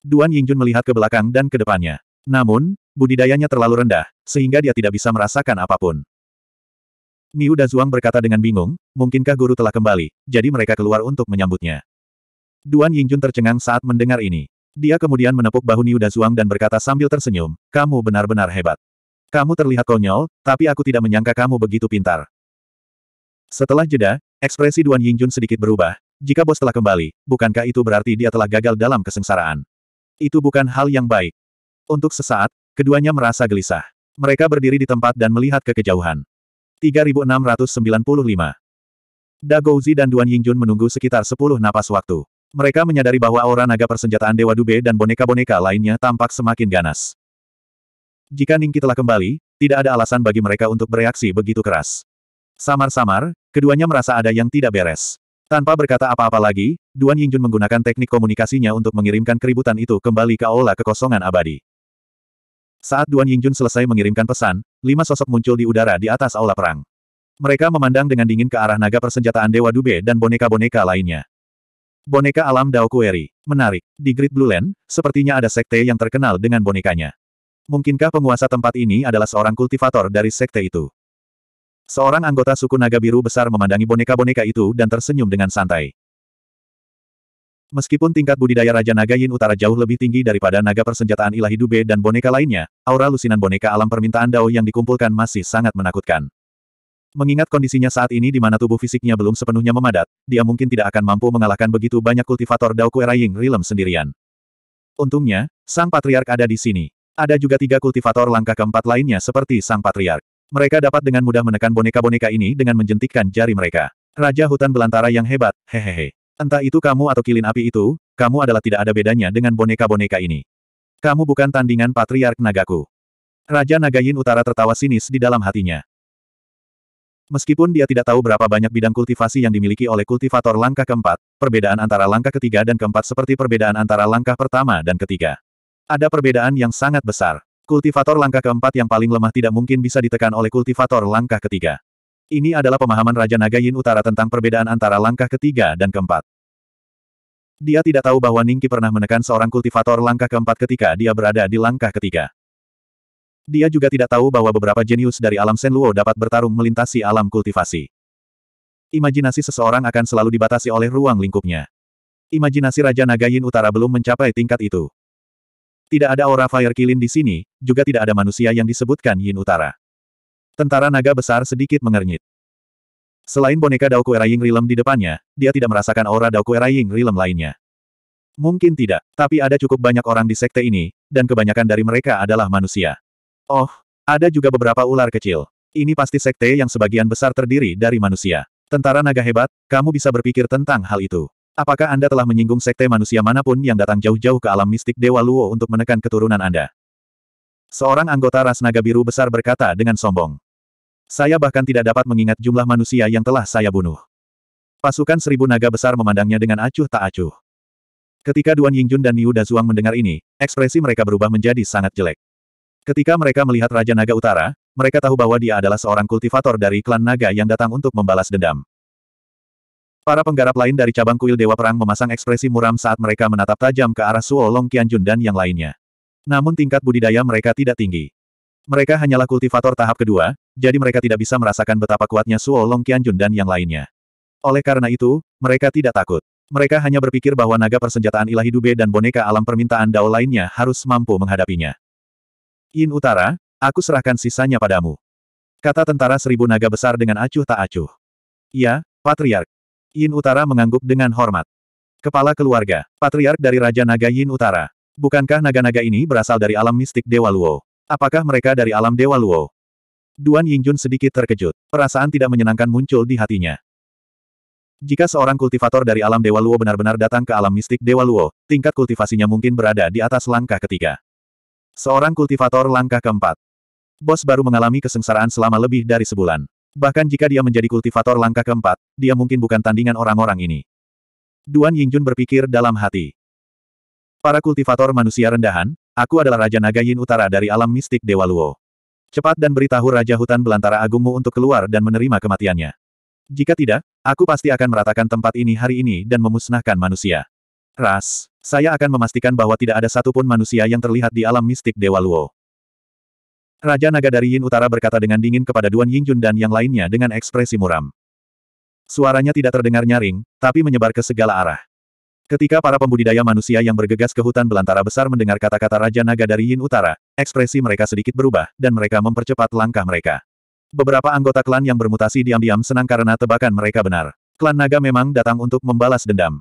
Duan Yingjun melihat ke belakang dan ke depannya. Namun, budidayanya terlalu rendah, sehingga dia tidak bisa merasakan apapun. Niu Dazuang berkata dengan bingung, mungkinkah guru telah kembali, jadi mereka keluar untuk menyambutnya. Duan Yingjun tercengang saat mendengar ini. Dia kemudian menepuk bahu Niu Dazuang dan berkata sambil tersenyum, kamu benar-benar hebat. Kamu terlihat konyol, tapi aku tidak menyangka kamu begitu pintar. Setelah jeda, ekspresi Duan Yingjun sedikit berubah. Jika bos telah kembali, bukankah itu berarti dia telah gagal dalam kesengsaraan? Itu bukan hal yang baik. Untuk sesaat, keduanya merasa gelisah. Mereka berdiri di tempat dan melihat ke kejauhan. 3695 Dagouzi dan Duan Yingjun menunggu sekitar 10 napas waktu. Mereka menyadari bahwa aura naga persenjataan Dewa Dube dan boneka-boneka lainnya tampak semakin ganas. Jika Ningki telah kembali, tidak ada alasan bagi mereka untuk bereaksi begitu keras. Samar-samar, keduanya merasa ada yang tidak beres. Tanpa berkata apa-apa lagi, Duan Yingjun menggunakan teknik komunikasinya untuk mengirimkan keributan itu kembali ke aula kekosongan abadi. Saat Duan Yingjun selesai mengirimkan pesan, lima sosok muncul di udara di atas aula perang. Mereka memandang dengan dingin ke arah naga persenjataan Dewa Dube dan boneka-boneka lainnya. Boneka alam Dao Kueri. Menarik. Di Great Blue Land, sepertinya ada sekte yang terkenal dengan bonekanya. Mungkinkah penguasa tempat ini adalah seorang kultivator dari sekte itu? Seorang anggota suku naga biru besar memandangi boneka-boneka itu dan tersenyum dengan santai. Meskipun tingkat budidaya Raja Naga Yin Utara jauh lebih tinggi daripada naga persenjataan ilahi Dube dan boneka lainnya, aura lusinan boneka alam permintaan Dao yang dikumpulkan masih sangat menakutkan. Mengingat kondisinya saat ini di mana tubuh fisiknya belum sepenuhnya memadat, dia mungkin tidak akan mampu mengalahkan begitu banyak kultivator Dao Ying Rilem sendirian. Untungnya, sang patriark ada di sini. Ada juga tiga kultivator langkah keempat lainnya seperti Sang Patriark. Mereka dapat dengan mudah menekan boneka-boneka ini dengan menjentikkan jari mereka. Raja hutan belantara yang hebat, hehehe. Entah itu kamu atau kilin api itu, kamu adalah tidak ada bedanya dengan boneka-boneka ini. Kamu bukan tandingan Patriark Nagaku. Raja Nagayin Utara tertawa sinis di dalam hatinya. Meskipun dia tidak tahu berapa banyak bidang kultivasi yang dimiliki oleh kultivator langkah keempat, perbedaan antara langkah ketiga dan keempat seperti perbedaan antara langkah pertama dan ketiga. Ada perbedaan yang sangat besar. Kultivator langkah keempat yang paling lemah tidak mungkin bisa ditekan oleh kultivator langkah ketiga. Ini adalah pemahaman Raja Naga Yin Utara tentang perbedaan antara langkah ketiga dan keempat. Dia tidak tahu bahwa Ningki pernah menekan seorang kultivator langkah keempat ketika dia berada di langkah ketiga. Dia juga tidak tahu bahwa beberapa jenius dari alam Senluo dapat bertarung melintasi alam kultivasi. Imajinasi seseorang akan selalu dibatasi oleh ruang lingkupnya. Imajinasi Raja Naga Yin Utara belum mencapai tingkat itu. Tidak ada aura Fire Kilin di sini, juga tidak ada manusia yang disebutkan Yin Utara. Tentara naga besar sedikit mengernyit. Selain boneka Daoku Eraying Rilem di depannya, dia tidak merasakan aura Daoku Eraying Rilem lainnya. Mungkin tidak, tapi ada cukup banyak orang di sekte ini, dan kebanyakan dari mereka adalah manusia. Oh, ada juga beberapa ular kecil. Ini pasti sekte yang sebagian besar terdiri dari manusia. Tentara naga hebat, kamu bisa berpikir tentang hal itu. Apakah Anda telah menyinggung sekte manusia manapun yang datang jauh-jauh ke alam mistik Dewa Luo untuk menekan keturunan Anda? Seorang anggota ras naga biru besar berkata dengan sombong. Saya bahkan tidak dapat mengingat jumlah manusia yang telah saya bunuh. Pasukan seribu naga besar memandangnya dengan acuh tak acuh. Ketika Duan Yingjun dan Niu Dazuang mendengar ini, ekspresi mereka berubah menjadi sangat jelek. Ketika mereka melihat Raja Naga Utara, mereka tahu bahwa dia adalah seorang kultivator dari klan naga yang datang untuk membalas dendam. Para penggarap lain dari cabang kuil Dewa Perang memasang ekspresi muram saat mereka menatap tajam ke arah Suo Long Qianjun dan yang lainnya. Namun tingkat budidaya mereka tidak tinggi. Mereka hanyalah kultivator tahap kedua, jadi mereka tidak bisa merasakan betapa kuatnya Suo Long Qianjun dan yang lainnya. Oleh karena itu, mereka tidak takut. Mereka hanya berpikir bahwa naga persenjataan ilahi Dube dan boneka alam permintaan Dao lainnya harus mampu menghadapinya. In Utara, aku serahkan sisanya padamu. Kata tentara seribu naga besar dengan acuh tak acuh. Ya, Patriark, Yin Utara mengangguk dengan hormat. Kepala keluarga, patriark dari Raja Naga Yin Utara. Bukankah naga-naga ini berasal dari alam mistik Dewa Luo? Apakah mereka dari alam Dewa Luo? Duan Yingjun sedikit terkejut. Perasaan tidak menyenangkan muncul di hatinya. Jika seorang kultivator dari alam Dewa Luo benar-benar datang ke alam mistik Dewa Luo, tingkat kultivasinya mungkin berada di atas langkah ketiga. Seorang kultivator langkah keempat. Bos baru mengalami kesengsaraan selama lebih dari sebulan. Bahkan jika dia menjadi kultivator langkah keempat, dia mungkin bukan tandingan orang-orang ini. Duan Yingjun berpikir dalam hati. Para kultivator manusia rendahan, aku adalah Raja Naga Yin Utara dari alam mistik Dewa Luo. Cepat dan beritahu Raja Hutan Belantara Agungmu untuk keluar dan menerima kematiannya. Jika tidak, aku pasti akan meratakan tempat ini hari ini dan memusnahkan manusia. Ras, saya akan memastikan bahwa tidak ada satupun manusia yang terlihat di alam mistik Dewa Luo. Raja Naga dari Yin Utara berkata dengan dingin kepada Duan Yingjun dan yang lainnya dengan ekspresi muram. Suaranya tidak terdengar nyaring, tapi menyebar ke segala arah. Ketika para pembudidaya manusia yang bergegas ke hutan belantara besar mendengar kata-kata Raja Naga dari Yin Utara, ekspresi mereka sedikit berubah, dan mereka mempercepat langkah mereka. Beberapa anggota klan yang bermutasi diam-diam senang karena tebakan mereka benar. Klan Naga memang datang untuk membalas dendam.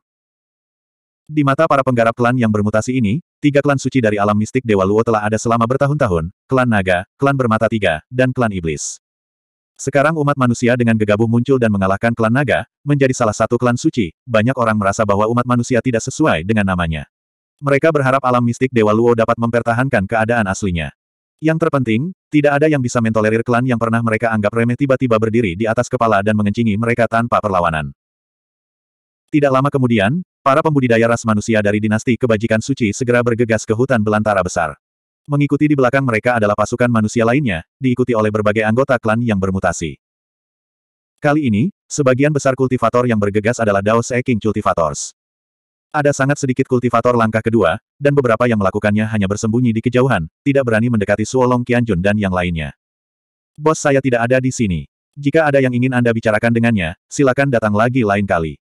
Di mata para penggarap klan yang bermutasi ini, tiga klan suci dari alam mistik Dewa Luo telah ada selama bertahun-tahun, klan naga, klan bermata tiga, dan klan iblis. Sekarang umat manusia dengan gegabah muncul dan mengalahkan klan naga, menjadi salah satu klan suci, banyak orang merasa bahwa umat manusia tidak sesuai dengan namanya. Mereka berharap alam mistik Dewa Luo dapat mempertahankan keadaan aslinya. Yang terpenting, tidak ada yang bisa mentolerir klan yang pernah mereka anggap remeh tiba-tiba berdiri di atas kepala dan mengencingi mereka tanpa perlawanan. Tidak lama kemudian, Para pembudidaya ras manusia dari dinasti kebajikan suci segera bergegas ke hutan belantara besar. Mengikuti di belakang mereka adalah pasukan manusia lainnya, diikuti oleh berbagai anggota klan yang bermutasi. Kali ini, sebagian besar kultivator yang bergegas adalah Dao Seeking Cultivators. Ada sangat sedikit kultivator langkah kedua, dan beberapa yang melakukannya hanya bersembunyi di kejauhan, tidak berani mendekati Suolong Qianjun dan yang lainnya. Bos saya tidak ada di sini. Jika ada yang ingin Anda bicarakan dengannya, silakan datang lagi lain kali.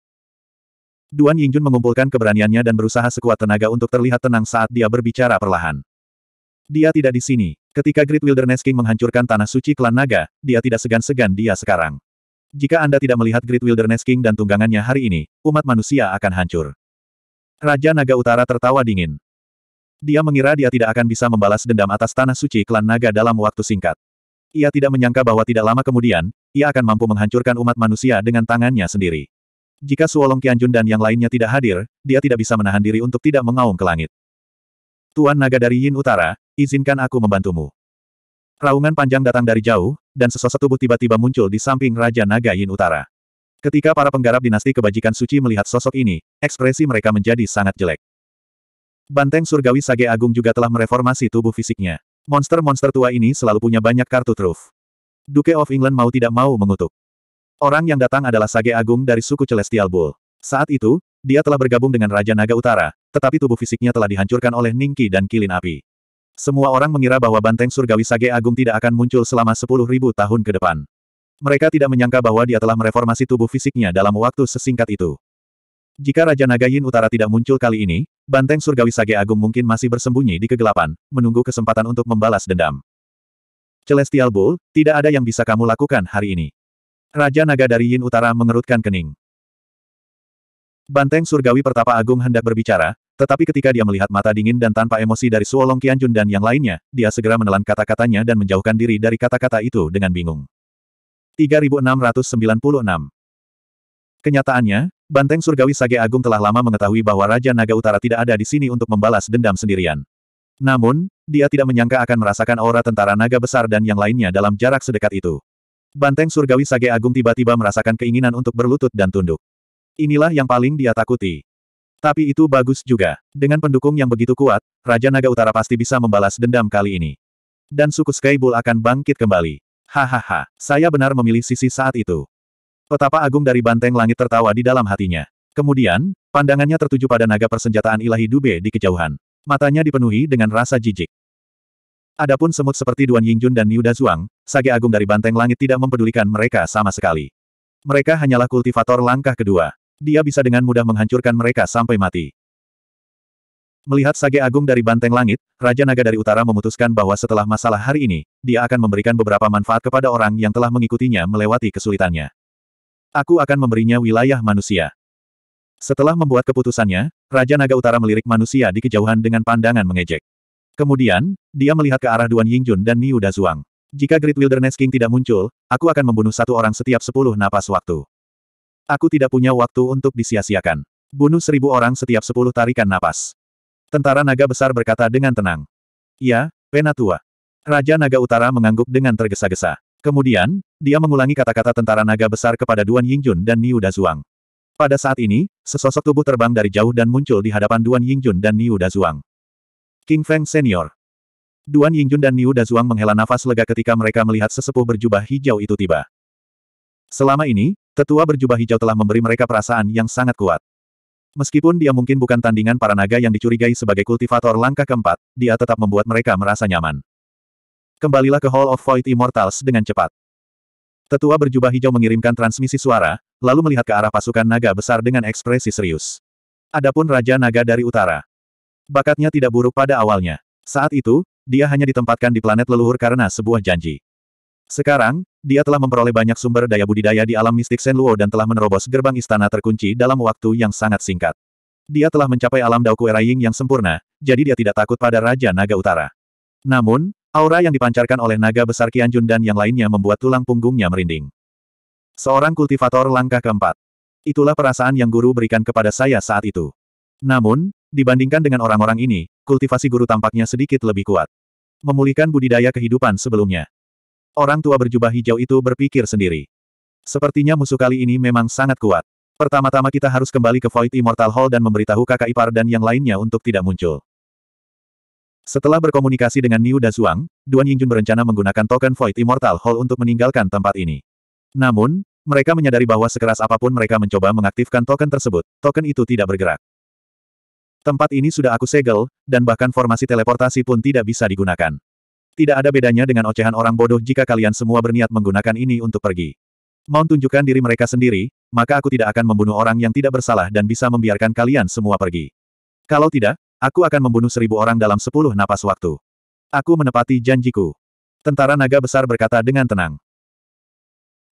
Duan Yingjun mengumpulkan keberaniannya dan berusaha sekuat tenaga untuk terlihat tenang saat dia berbicara perlahan. Dia tidak di sini. Ketika Great Wilderness King menghancurkan tanah suci klan naga, dia tidak segan-segan dia sekarang. Jika Anda tidak melihat Great Wilderness King dan tunggangannya hari ini, umat manusia akan hancur. Raja Naga Utara tertawa dingin. Dia mengira dia tidak akan bisa membalas dendam atas tanah suci klan naga dalam waktu singkat. Ia tidak menyangka bahwa tidak lama kemudian, ia akan mampu menghancurkan umat manusia dengan tangannya sendiri. Jika Suolong Qianjun dan yang lainnya tidak hadir, dia tidak bisa menahan diri untuk tidak mengaum ke langit. Tuan naga dari Yin Utara, izinkan aku membantumu. Raungan panjang datang dari jauh, dan sesosok tubuh tiba-tiba muncul di samping Raja Naga Yin Utara. Ketika para penggarap dinasti kebajikan suci melihat sosok ini, ekspresi mereka menjadi sangat jelek. Banteng Surgawi Sage Agung juga telah mereformasi tubuh fisiknya. Monster-monster tua ini selalu punya banyak kartu truf. Duke of England mau tidak mau mengutuk. Orang yang datang adalah Sage Agung dari suku Celestial Bull. Saat itu, dia telah bergabung dengan Raja Naga Utara, tetapi tubuh fisiknya telah dihancurkan oleh Ningki dan Kilin Api. Semua orang mengira bahwa banteng surgawi Sage Agung tidak akan muncul selama 10.000 tahun ke depan. Mereka tidak menyangka bahwa dia telah mereformasi tubuh fisiknya dalam waktu sesingkat itu. Jika Raja Naga Yin Utara tidak muncul kali ini, banteng surgawi Sage Agung mungkin masih bersembunyi di kegelapan, menunggu kesempatan untuk membalas dendam. Celestial Bull, tidak ada yang bisa kamu lakukan hari ini. Raja Naga dari Yin Utara mengerutkan kening. Banteng Surgawi Pertapa Agung hendak berbicara, tetapi ketika dia melihat mata dingin dan tanpa emosi dari Suolong Qianjun dan yang lainnya, dia segera menelan kata-katanya dan menjauhkan diri dari kata-kata itu dengan bingung. 3696 Kenyataannya, Banteng Surgawi Sage Agung telah lama mengetahui bahwa Raja Naga Utara tidak ada di sini untuk membalas dendam sendirian. Namun, dia tidak menyangka akan merasakan aura tentara naga besar dan yang lainnya dalam jarak sedekat itu. Banteng surgawi Sage Agung tiba-tiba merasakan keinginan untuk berlutut dan tunduk. Inilah yang paling dia takuti. Tapi itu bagus juga. Dengan pendukung yang begitu kuat, Raja Naga Utara pasti bisa membalas dendam kali ini. Dan suku Skybull akan bangkit kembali. Hahaha, saya benar memilih sisi saat itu. Petapa agung dari banteng langit tertawa di dalam hatinya. Kemudian, pandangannya tertuju pada naga persenjataan ilahi Dube di kejauhan. Matanya dipenuhi dengan rasa jijik. Adapun semut seperti Duan Yingjun dan Niu Dazuang, sage agung dari banteng langit tidak mempedulikan mereka sama sekali. Mereka hanyalah kultivator langkah kedua. Dia bisa dengan mudah menghancurkan mereka sampai mati. Melihat sage agung dari banteng langit, Raja Naga dari Utara memutuskan bahwa setelah masalah hari ini, dia akan memberikan beberapa manfaat kepada orang yang telah mengikutinya melewati kesulitannya. Aku akan memberinya wilayah manusia. Setelah membuat keputusannya, Raja Naga Utara melirik manusia di kejauhan dengan pandangan mengejek. Kemudian, dia melihat ke arah Duan Yingjun dan Niu Dazuang. Jika Great Wilderness King tidak muncul, aku akan membunuh satu orang setiap sepuluh napas waktu. Aku tidak punya waktu untuk disia-siakan. Bunuh seribu orang setiap sepuluh tarikan napas. Tentara naga besar berkata dengan tenang. Ya, Penatua. Raja naga utara mengangguk dengan tergesa-gesa. Kemudian, dia mengulangi kata-kata tentara naga besar kepada Duan Yingjun dan Niu Dazuang. Pada saat ini, sesosok tubuh terbang dari jauh dan muncul di hadapan Duan Yingjun dan Niu Dazuang. King Feng Senior. Duan Yingjun dan Niu Dazuang menghela nafas lega ketika mereka melihat sesepuh berjubah hijau itu tiba. Selama ini, tetua berjubah hijau telah memberi mereka perasaan yang sangat kuat. Meskipun dia mungkin bukan tandingan para naga yang dicurigai sebagai kultivator langkah keempat, dia tetap membuat mereka merasa nyaman. Kembalilah ke Hall of Void Immortals dengan cepat. Tetua berjubah hijau mengirimkan transmisi suara, lalu melihat ke arah pasukan naga besar dengan ekspresi serius. Adapun Raja Naga dari Utara. Bakatnya tidak buruk pada awalnya. Saat itu, dia hanya ditempatkan di planet leluhur karena sebuah janji. Sekarang, dia telah memperoleh banyak sumber daya budidaya di alam mistik Luo dan telah menerobos gerbang istana terkunci dalam waktu yang sangat singkat. Dia telah mencapai alam Dao Daoku Ying yang sempurna, jadi dia tidak takut pada Raja Naga Utara. Namun, aura yang dipancarkan oleh naga besar Qianjun dan yang lainnya membuat tulang punggungnya merinding. Seorang kultivator langkah keempat. Itulah perasaan yang guru berikan kepada saya saat itu. Namun, Dibandingkan dengan orang-orang ini, kultivasi guru tampaknya sedikit lebih kuat. Memulihkan budidaya kehidupan sebelumnya. Orang tua berjubah hijau itu berpikir sendiri. Sepertinya musuh kali ini memang sangat kuat. Pertama-tama kita harus kembali ke Void Immortal Hall dan memberitahu kakak ipar dan yang lainnya untuk tidak muncul. Setelah berkomunikasi dengan Niu Dazuang, Duan Yingjun berencana menggunakan token Void Immortal Hall untuk meninggalkan tempat ini. Namun, mereka menyadari bahwa sekeras apapun mereka mencoba mengaktifkan token tersebut, token itu tidak bergerak. Tempat ini sudah aku segel, dan bahkan formasi teleportasi pun tidak bisa digunakan. Tidak ada bedanya dengan ocehan orang bodoh jika kalian semua berniat menggunakan ini untuk pergi. Mau tunjukkan diri mereka sendiri, maka aku tidak akan membunuh orang yang tidak bersalah dan bisa membiarkan kalian semua pergi. Kalau tidak, aku akan membunuh seribu orang dalam sepuluh napas waktu. Aku menepati janjiku. Tentara naga besar berkata dengan tenang.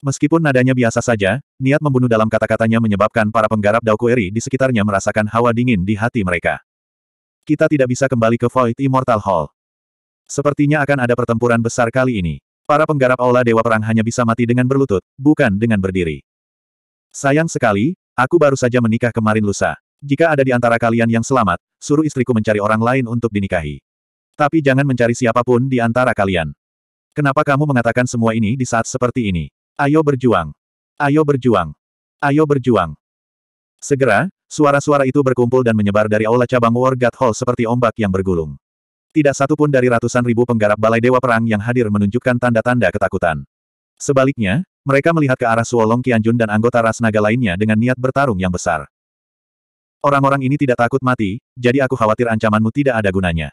Meskipun nadanya biasa saja, niat membunuh dalam kata-katanya menyebabkan para penggarap Daokueri di sekitarnya merasakan hawa dingin di hati mereka. Kita tidak bisa kembali ke Void Immortal Hall. Sepertinya akan ada pertempuran besar kali ini. Para penggarap Aula Dewa Perang hanya bisa mati dengan berlutut, bukan dengan berdiri. Sayang sekali, aku baru saja menikah kemarin lusa. Jika ada di antara kalian yang selamat, suruh istriku mencari orang lain untuk dinikahi. Tapi jangan mencari siapapun di antara kalian. Kenapa kamu mengatakan semua ini di saat seperti ini? Ayo berjuang. Ayo berjuang. Ayo berjuang. Segera, suara-suara itu berkumpul dan menyebar dari aula cabang War God Hall seperti ombak yang bergulung. Tidak satu pun dari ratusan ribu penggarap Balai Dewa Perang yang hadir menunjukkan tanda-tanda ketakutan. Sebaliknya, mereka melihat ke arah Suolong Kianjun dan anggota ras naga lainnya dengan niat bertarung yang besar. Orang-orang ini tidak takut mati, jadi aku khawatir ancamanmu tidak ada gunanya.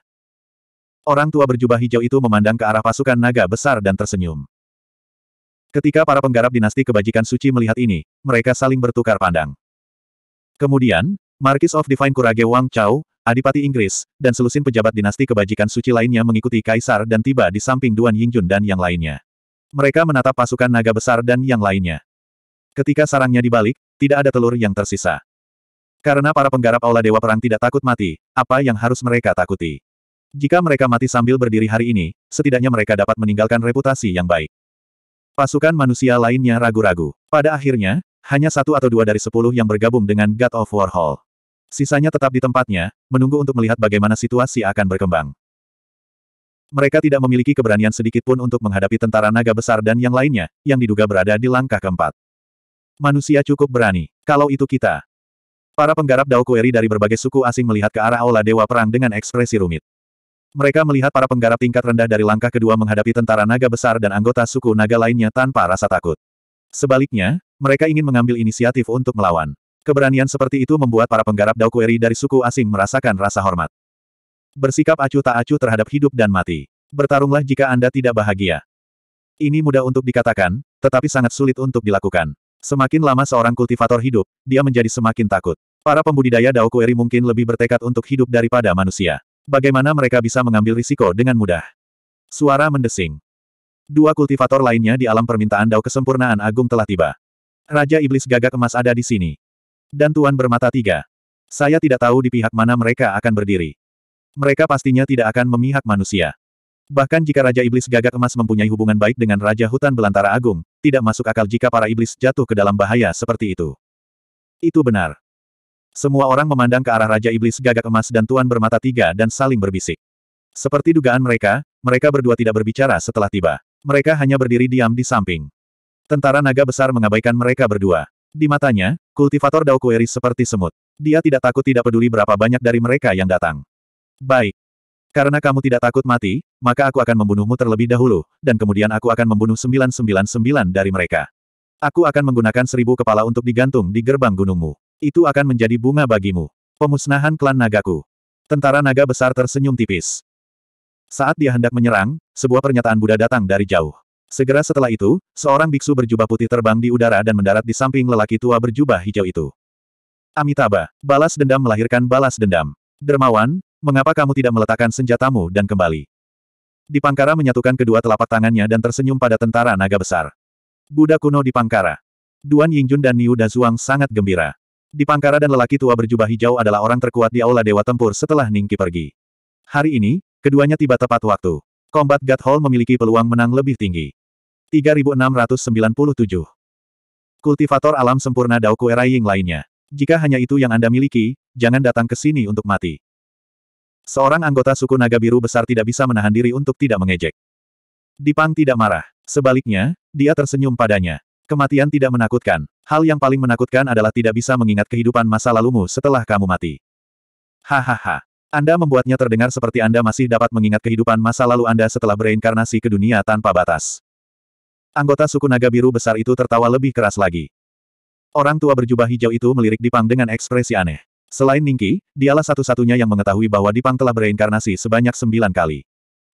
Orang tua berjubah hijau itu memandang ke arah pasukan naga besar dan tersenyum. Ketika para penggarap dinasti kebajikan suci melihat ini, mereka saling bertukar pandang. Kemudian, Marquis of Divine Kurage Wang Chao, Adipati Inggris, dan selusin pejabat dinasti kebajikan suci lainnya mengikuti Kaisar dan tiba di samping Duan Yingjun dan yang lainnya. Mereka menatap pasukan naga besar dan yang lainnya. Ketika sarangnya dibalik, tidak ada telur yang tersisa. Karena para penggarap Aula Dewa Perang tidak takut mati, apa yang harus mereka takuti? Jika mereka mati sambil berdiri hari ini, setidaknya mereka dapat meninggalkan reputasi yang baik. Pasukan manusia lainnya ragu-ragu. Pada akhirnya, hanya satu atau dua dari sepuluh yang bergabung dengan God of War Hall. Sisanya tetap di tempatnya, menunggu untuk melihat bagaimana situasi akan berkembang. Mereka tidak memiliki keberanian sedikitpun untuk menghadapi tentara naga besar dan yang lainnya, yang diduga berada di langkah keempat. Manusia cukup berani. Kalau itu kita. Para penggarap Dao Kueri dari berbagai suku asing melihat ke arah Aula Dewa Perang dengan ekspresi rumit. Mereka melihat para penggarap tingkat rendah dari langkah kedua menghadapi tentara naga besar dan anggota suku naga lainnya tanpa rasa takut. Sebaliknya, mereka ingin mengambil inisiatif untuk melawan. Keberanian seperti itu membuat para penggarap Daokueri dari suku asing merasakan rasa hormat. Bersikap acuh tak acuh terhadap hidup dan mati. Bertarunglah jika Anda tidak bahagia. Ini mudah untuk dikatakan, tetapi sangat sulit untuk dilakukan. Semakin lama seorang kultivator hidup, dia menjadi semakin takut. Para pembudidaya Daokueri mungkin lebih bertekad untuk hidup daripada manusia. Bagaimana mereka bisa mengambil risiko dengan mudah? Suara mendesing. Dua kultivator lainnya di alam permintaan dao kesempurnaan agung telah tiba. Raja Iblis Gagak Emas ada di sini. Dan Tuan Bermata Tiga. Saya tidak tahu di pihak mana mereka akan berdiri. Mereka pastinya tidak akan memihak manusia. Bahkan jika Raja Iblis Gagak Emas mempunyai hubungan baik dengan Raja Hutan Belantara Agung, tidak masuk akal jika para iblis jatuh ke dalam bahaya seperti itu. Itu benar. Semua orang memandang ke arah Raja Iblis Gagak Emas dan Tuan Bermata Tiga dan saling berbisik. Seperti dugaan mereka, mereka berdua tidak berbicara setelah tiba. Mereka hanya berdiri diam di samping. Tentara naga besar mengabaikan mereka berdua. Di matanya, kultivator Dao Kueri seperti semut. Dia tidak takut tidak peduli berapa banyak dari mereka yang datang. Baik. Karena kamu tidak takut mati, maka aku akan membunuhmu terlebih dahulu, dan kemudian aku akan membunuh 999 dari mereka. Aku akan menggunakan seribu kepala untuk digantung di gerbang gunungmu. Itu akan menjadi bunga bagimu. Pemusnahan klan nagaku. Tentara naga besar tersenyum tipis. Saat dia hendak menyerang, sebuah pernyataan Buddha datang dari jauh. Segera setelah itu, seorang biksu berjubah putih terbang di udara dan mendarat di samping lelaki tua berjubah hijau itu. Amitabha, balas dendam melahirkan balas dendam. Dermawan, mengapa kamu tidak meletakkan senjatamu dan kembali? Dipangkara menyatukan kedua telapak tangannya dan tersenyum pada tentara naga besar. Buddha kuno Dipangkara. Duan Yingjun dan Niu Dazuang sangat gembira. Di Pangkara dan lelaki tua berjubah hijau adalah orang terkuat di aula Dewa Tempur setelah Ningki pergi. Hari ini, keduanya tiba tepat waktu. Kombat God Hall memiliki peluang menang lebih tinggi. 3697. Kultivator alam sempurna Dao Era Ying lainnya. Jika hanya itu yang Anda miliki, jangan datang ke sini untuk mati. Seorang anggota suku naga biru besar tidak bisa menahan diri untuk tidak mengejek. Dipang tidak marah. Sebaliknya, dia tersenyum padanya. Kematian tidak menakutkan. Hal yang paling menakutkan adalah tidak bisa mengingat kehidupan masa lalumu setelah kamu mati. Hahaha. Anda membuatnya terdengar seperti Anda masih dapat mengingat kehidupan masa lalu Anda setelah bereinkarnasi ke dunia tanpa batas. Anggota suku naga biru besar itu tertawa lebih keras lagi. Orang tua berjubah hijau itu melirik Dipang dengan ekspresi aneh. Selain Ningki, dialah satu-satunya yang mengetahui bahwa Dipang telah bereinkarnasi sebanyak sembilan kali.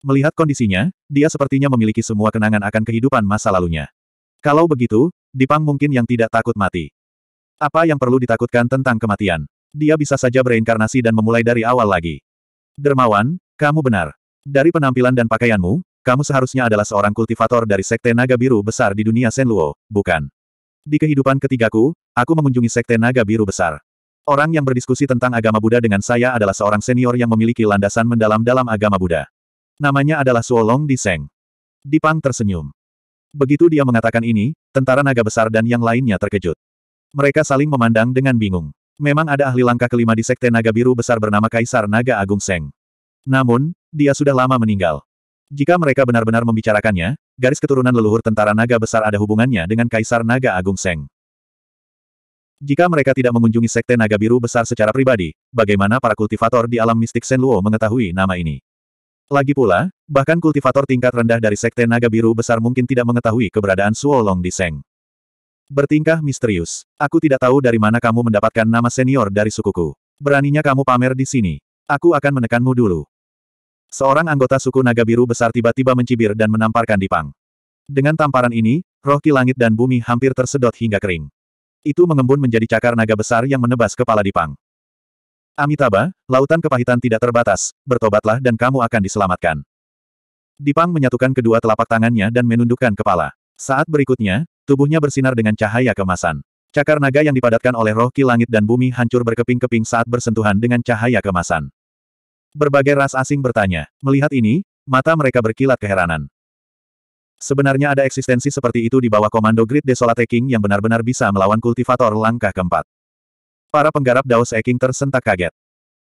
Melihat kondisinya, dia sepertinya memiliki semua kenangan akan kehidupan masa lalunya. Kalau begitu, Dipang mungkin yang tidak takut mati. Apa yang perlu ditakutkan tentang kematian? Dia bisa saja bereinkarnasi dan memulai dari awal lagi. Dermawan, kamu benar. Dari penampilan dan pakaianmu, kamu seharusnya adalah seorang kultivator dari Sekte Naga Biru Besar di dunia Senluo, bukan? Di kehidupan ketigaku, aku mengunjungi Sekte Naga Biru Besar. Orang yang berdiskusi tentang agama Buddha dengan saya adalah seorang senior yang memiliki landasan mendalam dalam agama Buddha. Namanya adalah Suolong Diseng. Dipang tersenyum. Begitu dia mengatakan ini, tentara naga besar dan yang lainnya terkejut. Mereka saling memandang dengan bingung. Memang ada ahli langkah kelima di Sekte Naga Biru besar bernama Kaisar Naga Agung Seng. Namun, dia sudah lama meninggal. Jika mereka benar-benar membicarakannya, garis keturunan leluhur tentara naga besar ada hubungannya dengan Kaisar Naga Agung Seng. Jika mereka tidak mengunjungi Sekte Naga Biru besar secara pribadi, bagaimana para kultivator di alam mistik Senluo mengetahui nama ini? Lagi pula, bahkan kultivator tingkat rendah dari Sekte Naga Biru besar mungkin tidak mengetahui keberadaan Suolong di Seng. Bertingkah misterius. Aku tidak tahu dari mana kamu mendapatkan nama senior dari sukuku. Beraninya kamu pamer di sini. Aku akan menekanmu dulu. Seorang anggota suku Naga Biru besar tiba-tiba mencibir dan menamparkan Dipang. Dengan tamparan ini, roh ki langit dan bumi hampir tersedot hingga kering. Itu mengembun menjadi cakar naga besar yang menebas kepala Dipang. Amitabha, lautan kepahitan tidak terbatas, bertobatlah dan kamu akan diselamatkan. Dipang menyatukan kedua telapak tangannya dan menundukkan kepala. Saat berikutnya, tubuhnya bersinar dengan cahaya kemasan. Cakar naga yang dipadatkan oleh roh ki langit dan bumi hancur berkeping-keping saat bersentuhan dengan cahaya kemasan. Berbagai ras asing bertanya. Melihat ini, mata mereka berkilat keheranan. Sebenarnya ada eksistensi seperti itu di bawah komando Grid Desolate King yang benar-benar bisa melawan kultivator langkah keempat. Para penggarap Dao Seking tersentak kaget.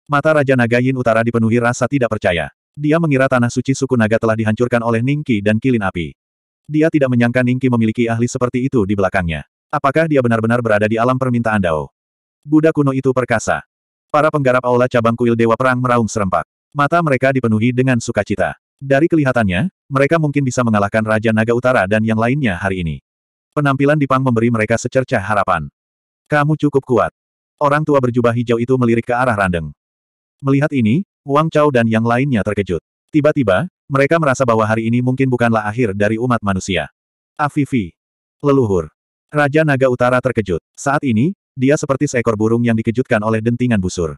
Mata Raja Naga Yin Utara dipenuhi rasa tidak percaya. Dia mengira tanah suci suku Naga telah dihancurkan oleh Ningki dan Kilin Api. Dia tidak menyangka Ningki memiliki ahli seperti itu di belakangnya. Apakah dia benar-benar berada di alam permintaan Dao? Buddha kuno itu perkasa. Para penggarap aula cabang kuil Dewa Perang meraung serempak. Mata mereka dipenuhi dengan sukacita. Dari kelihatannya, mereka mungkin bisa mengalahkan Raja Naga Utara dan yang lainnya hari ini. Penampilan dipang memberi mereka secercah harapan. Kamu cukup kuat. Orang tua berjubah hijau itu melirik ke arah Randeng. Melihat ini, Wang Chao dan yang lainnya terkejut. Tiba-tiba, mereka merasa bahwa hari ini mungkin bukanlah akhir dari umat manusia. Afifi. Leluhur. Raja Naga Utara terkejut. Saat ini, dia seperti seekor burung yang dikejutkan oleh dentingan busur.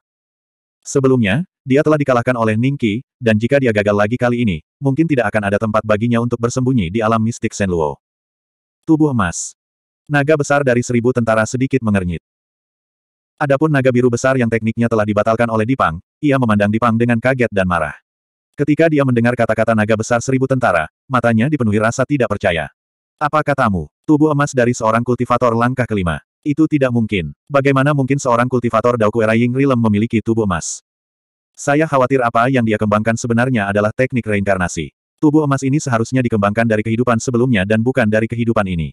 Sebelumnya, dia telah dikalahkan oleh Ningki, dan jika dia gagal lagi kali ini, mungkin tidak akan ada tempat baginya untuk bersembunyi di alam mistik Senluo. Tubuh emas. Naga besar dari seribu tentara sedikit mengernyit. Adapun naga biru besar yang tekniknya telah dibatalkan oleh Dipang, ia memandang Dipang dengan kaget dan marah. Ketika dia mendengar kata-kata naga besar seribu tentara, matanya dipenuhi rasa tidak percaya. Apa katamu? Tubuh emas dari seorang kultivator langkah kelima. Itu tidak mungkin. Bagaimana mungkin seorang kultivator Dao Era Ying Rilem memiliki tubuh emas? Saya khawatir apa yang dia kembangkan sebenarnya adalah teknik reinkarnasi. Tubuh emas ini seharusnya dikembangkan dari kehidupan sebelumnya dan bukan dari kehidupan ini.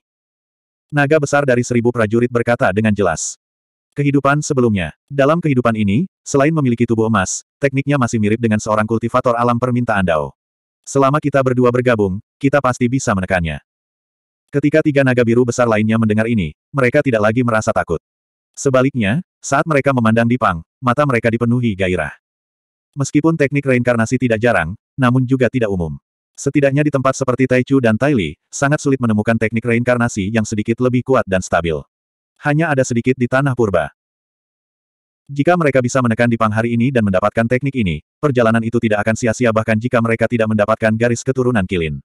Naga besar dari seribu prajurit berkata dengan jelas. Kehidupan sebelumnya. Dalam kehidupan ini, selain memiliki tubuh emas, tekniknya masih mirip dengan seorang kultivator alam permintaan Dao. Selama kita berdua bergabung, kita pasti bisa menekannya. Ketika tiga naga biru besar lainnya mendengar ini, mereka tidak lagi merasa takut. Sebaliknya, saat mereka memandang Dipang, mata mereka dipenuhi gairah. Meskipun teknik reinkarnasi tidak jarang, namun juga tidak umum. Setidaknya di tempat seperti Taichu dan Taili, sangat sulit menemukan teknik reinkarnasi yang sedikit lebih kuat dan stabil hanya ada sedikit di tanah purba. Jika mereka bisa menekan di pang hari ini dan mendapatkan teknik ini, perjalanan itu tidak akan sia-sia bahkan jika mereka tidak mendapatkan garis keturunan kilin.